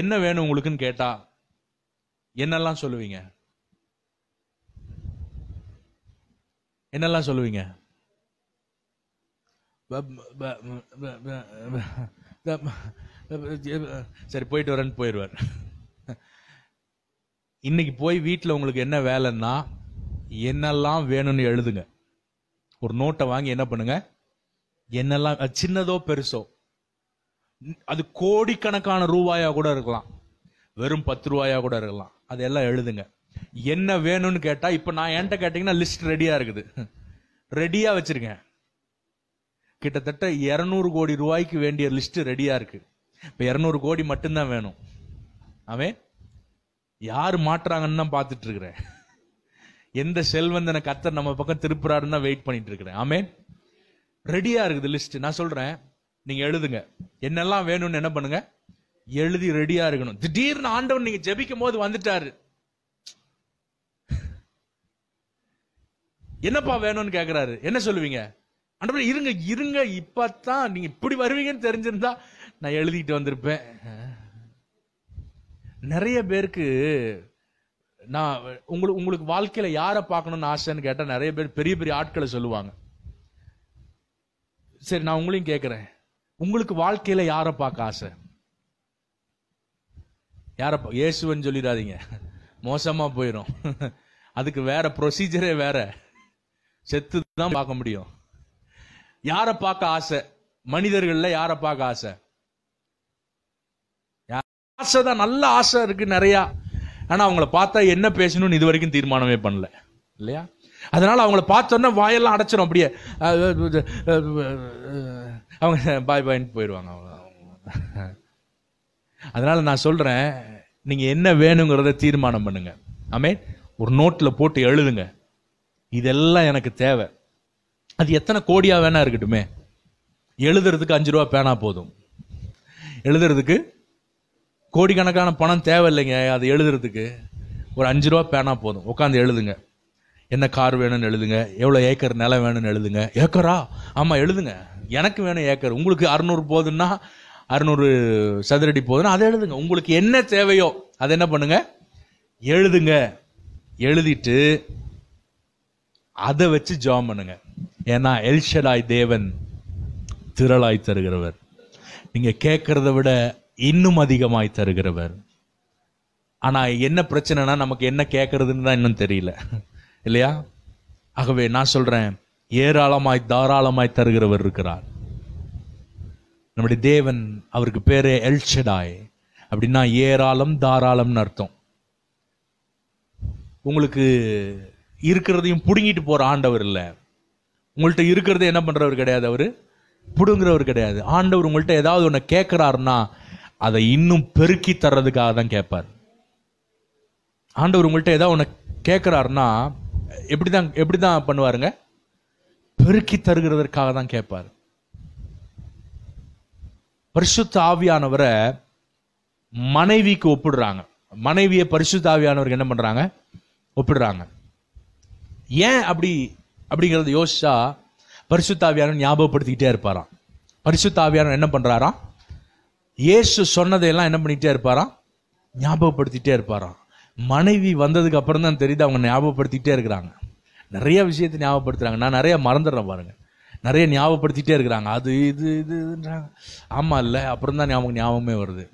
என்ன வேணும் உங்களுக்குன்னு கேட்டா என்னெல்லாம் சொல்லுவீங்க என்னெல்லாம் சொல்லுவீங்க சரி போயிட்டு வரேன்னு போயிடுவார் இன்னைக்கு போய் வீட்டில் உங்களுக்கு என்ன வேலைன்னா என்னெல்லாம் வேணும்னு எழுதுங்க ஒரு நோட்டை வாங்கி என்ன பண்ணுங்க என்னெல்லாம் சின்னதோ பெருசோ அது கோடிக்கணக்கான ரூபாயா கூட இருக்கலாம் வெறும் பத்து ரூபாயா கூட இருக்கலாம் அதெல்லாம் எழுதுங்க என்ன வேணும்னு கேட்டா இப்ப நான் என்கிட்ட கேட்டீங்கன்னா லிஸ்ட் ரெடியா இருக்குது ரெடியா வச்சிருக்கேன் கிட்டத்தட்ட இரநூறு கோடி ரூபாய்க்கு வேண்டிய லிஸ்ட் ரெடியாக இருக்குது இப்போ இரநூறு கோடி மட்டும்தான் வேணும் அவன் யார் மாட்டுறாங்கன்னு தான் பார்த்துட்டு இருக்கிறேன் எந்த செல்வந்தனை கத்தர் நம்ம பக்கம் திருப்புறாருன்னு தான் வெயிட் பண்ணிட்டு இருக்கிறேன் ஆமே ரெடியாக இருக்குது லிஸ்ட் நான் சொல்கிறேன் நீங்கள் எழுதுங்க என்னெல்லாம் வேணும்னு என்ன பண்ணுங்க எழுதி ரெடியாக இருக்கணும் திடீர்னு ஆண்டவன் நீங்கள் ஜெபிக்கும் போது வந்துட்டாரு என்னப்பா வேணும்னு கேட்குறாரு என்ன சொல்லுவீங்க ஆண்டவரே இருங்க இருங்க இப்பத்தான் நீங்க இப்படி வருவீங்கன்னு தெரிஞ்சிருந்தா நான் எழுதிட்டு வந்திருப்பேன் நிறைய பேருக்கு நான் உங்களுக்கு உங்களுக்கு வாழ்க்கையில யார பார்க்கணும்னு ஆசைன்னு கேட்டால் நிறைய பேர் பெரிய பெரிய ஆட்களை சொல்லுவாங்க சரி நான் உங்களையும் கேட்குறேன் உங்களுக்கு வாழ்க்கையில யாரை பார்க்க ஆசை யாரை இயேசுவன்னு சொல்லிடாதீங்க மோசமா போயிடும் அதுக்கு வேற ப்ரொசீஜரே வேற செத்து தான் பார்க்க முடியும் யாரை பார்க்க ஆசை மனிதர்கள்ல யாரை பார்க்க ஆசை ஆசை தான் நல்ல ஆசை இருக்கு நிறையா ஆனா அவங்கள பார்த்தா என்ன பேசணும்னு இது வரைக்கும் தீர்மானமே பண்ணல இல்லையா அதனால அவங்கள பார்த்தோன்னா வாயெல்லாம் அடைச்சிடும் அப்படியே அவங்க பாய் பாய்னு போயிடுவாங்க அவங்க அதனால நான் சொல்றேன் நீங்க என்ன வேணுங்கிறத தீர்மானம் பண்ணுங்க ஆமே ஒரு நோட்டில் போட்டு எழுதுங்க இதெல்லாம் எனக்கு தேவை அது எத்தனை கோடியாக வேணா இருக்கட்டுமே எழுதுறதுக்கு அஞ்சு ரூபா பேனா போதும் எழுதுறதுக்கு கோடிக்கணக்கான பணம் தேவையில்லைங்க அது எழுதுறதுக்கு ஒரு அஞ்சு ரூபா பேனா போதும் உட்காந்து எழுதுங்க என்ன கார் வேணும்னு எழுதுங்க எவ்வளோ ஏக்கர் நிலம் வேணும்னு எழுதுங்க ஏக்கரா ஆமாம் எழுதுங்க எனக்கு வேணும் ஏக்கர் உங்களுக்கு அறுநூறு போதுன்னா அறுநூறு சதுரடி போதுன்னா அதை எழுதுங்க உங்களுக்கு என்ன தேவையோ அதை என்ன பண்ணுங்க எழுதுங்க எழுதிட்டு அதை வச்சு ஜாம் பண்ணுங்கள் ஏன்னா எல்ஷடாய் தேவன் திரளாய் தருகிறவர் நீங்கள் கேட்குறத விட இன்னும் அதிகமாய் தருகிறவர் ஆனால் என்ன பிரச்சனைனா நமக்கு என்ன கேட்குறதுன்னு தான் இன்னும் தெரியல இல்லையா ஆகவே நான் சொல்கிறேன் ஏராளமாய் தாராளமாய் தருகிறவர் இருக்கிறார் நம்முடைய தேவன் அவருக்கு பேரு எல்ஷடாய் அப்படின்னா ஏராளம் தாராளம்னு அர்த்தம் உங்களுக்கு இருக்கிறதையும் பிடுங்கிட்டு போகிற ஆண்டவர் இல்லை உங்கள்கிட்ட இருக்கிறத என்ன பண்ணுறவர் கிடையாது அவர் பிடுங்குறவர் கிடையாது ஆண்டவர் உங்கள்கிட்ட ஏதாவது ஒன்று கேட்குறாருன்னா அதை இன்னும் பெருக்கி தர்றதுக்காக தான் கேட்பார் ஆண்டவர் உங்கள்கிட்ட ஏதாவது ஒன்று கேட்குறாருன்னா எப்படி தான் எப்படி தான் பண்ணுவாருங்க பெருக்கி தருகிறதற்காக தான் கேட்பார் பரிசுத்த ஆவியானவரை மனைவிக்கு ஒப்பிடுறாங்க மனைவியை பரிசுத்த ஆவியானவருக்கு என்ன பண்ணுறாங்க ஒப்பிடுறாங்க ஏன் அப்படி அப்படிங்கிறத யோசிச்சா பரிசுத்தாவியாரன் ஞாபகப்படுத்திக்கிட்டே இருப்பாராம் பரிசுத்தாவியாரன் என்ன பண்ணுறாராம் இயேசு சொன்னதையெல்லாம் என்ன பண்ணிக்கிட்டே இருப்பாராம் ஞாபகப்படுத்திகிட்டே இருப்பாராம் மனைவி வந்ததுக்கு அப்புறம் தான் தெரியுது அவங்க ஞாபகப்படுத்திக்கிட்டே இருக்கிறாங்க நிறைய விஷயத்தை ஞாபகப்படுத்துகிறாங்க நான் நிறைய மறந்துடுறேன் பாருங்கள் நிறைய ஞாபகப்படுத்திகிட்டே இருக்கிறாங்க அது இது இதுன்றாங்க ஆமாம் இல்லை அப்புறம் தான் ஞாபகம் ஞாபகமே வருது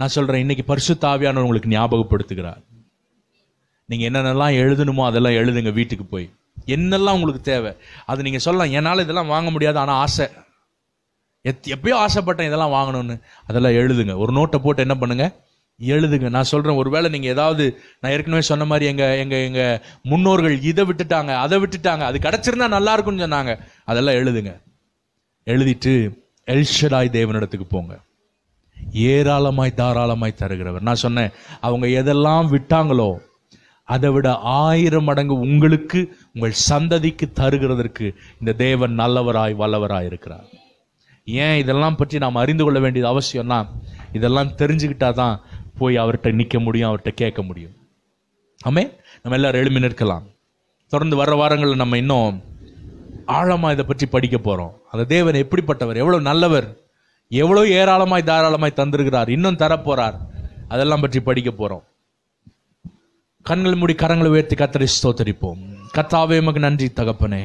நான் சொல்கிறேன் இன்றைக்கி பரிசுத்தாவியானவர் உங்களுக்கு ஞாபகப்படுத்துகிறார் நீங்கள் என்னென்னலாம் எழுதணுமோ அதெல்லாம் எழுதுங்க வீட்டுக்கு போய் என்னெல்லாம் உங்களுக்கு தேவை அது நீங்கள் சொல்லலாம் என்னால் இதெல்லாம் வாங்க முடியாது ஆனால் ஆசை எத் எப்பயோ ஆசைப்பட்டேன் இதெல்லாம் வாங்கணும்னு அதெல்லாம் எழுதுங்க ஒரு நோட்டை போட்டு என்ன பண்ணுங்கள் எழுதுங்க நான் சொல்கிறேன் ஒருவேளை நீங்கள் ஏதாவது நான் ஏற்கனவே சொன்ன மாதிரி எங்கள் எங்கள் எங்கள் முன்னோர்கள் இதை விட்டுட்டாங்க அதை விட்டுட்டாங்க அது கிடச்சிருந்தா நல்லா இருக்கும்னு சொன்னாங்க அதெல்லாம் எழுதுங்க எழுதிட்டு எல்ஷடாய் தேவனிடத்துக்கு போங்க ஏராளமாய் தாராளமாய் தருகிறவர் நான் சொன்னேன் அவங்க எதெல்லாம் விட்டாங்களோ அதை விட ஆயிரம் மடங்கு உங்களுக்கு உங்கள் சந்ததிக்கு தருகிறதற்கு இந்த தேவன் நல்லவராய் வல்லவராய் இருக்கிறார் ஏன் இதெல்லாம் பற்றி நாம் அறிந்து கொள்ள வேண்டியது அவசியம்னா இதெல்லாம் தெரிஞ்சுக்கிட்டா தான் போய் அவர்கிட்ட நிற்க முடியும் அவர்கிட்ட கேட்க முடியும் ஆமே நம்ம எல்லாரும் எழுமி நிற்கலாம் தொடர்ந்து வர வாரங்களில் நம்ம இன்னும் ஆழமாக இதை பற்றி படிக்க போகிறோம் அந்த தேவன் எப்படிப்பட்டவர் எவ்வளோ நல்லவர் எவ்வளோ ஏராளமாய் தாராளமாய் தந்திருக்கிறார் இன்னும் தரப்போகிறார் அதெல்லாம் பற்றி படிக்க போகிறோம் கண்கள் மூடி கரங்களை உயர்த்தி கத்தரி ஸ்தோத்தரிப்போம் கத்தாவே உமக்கு நன்றி தகப்பனே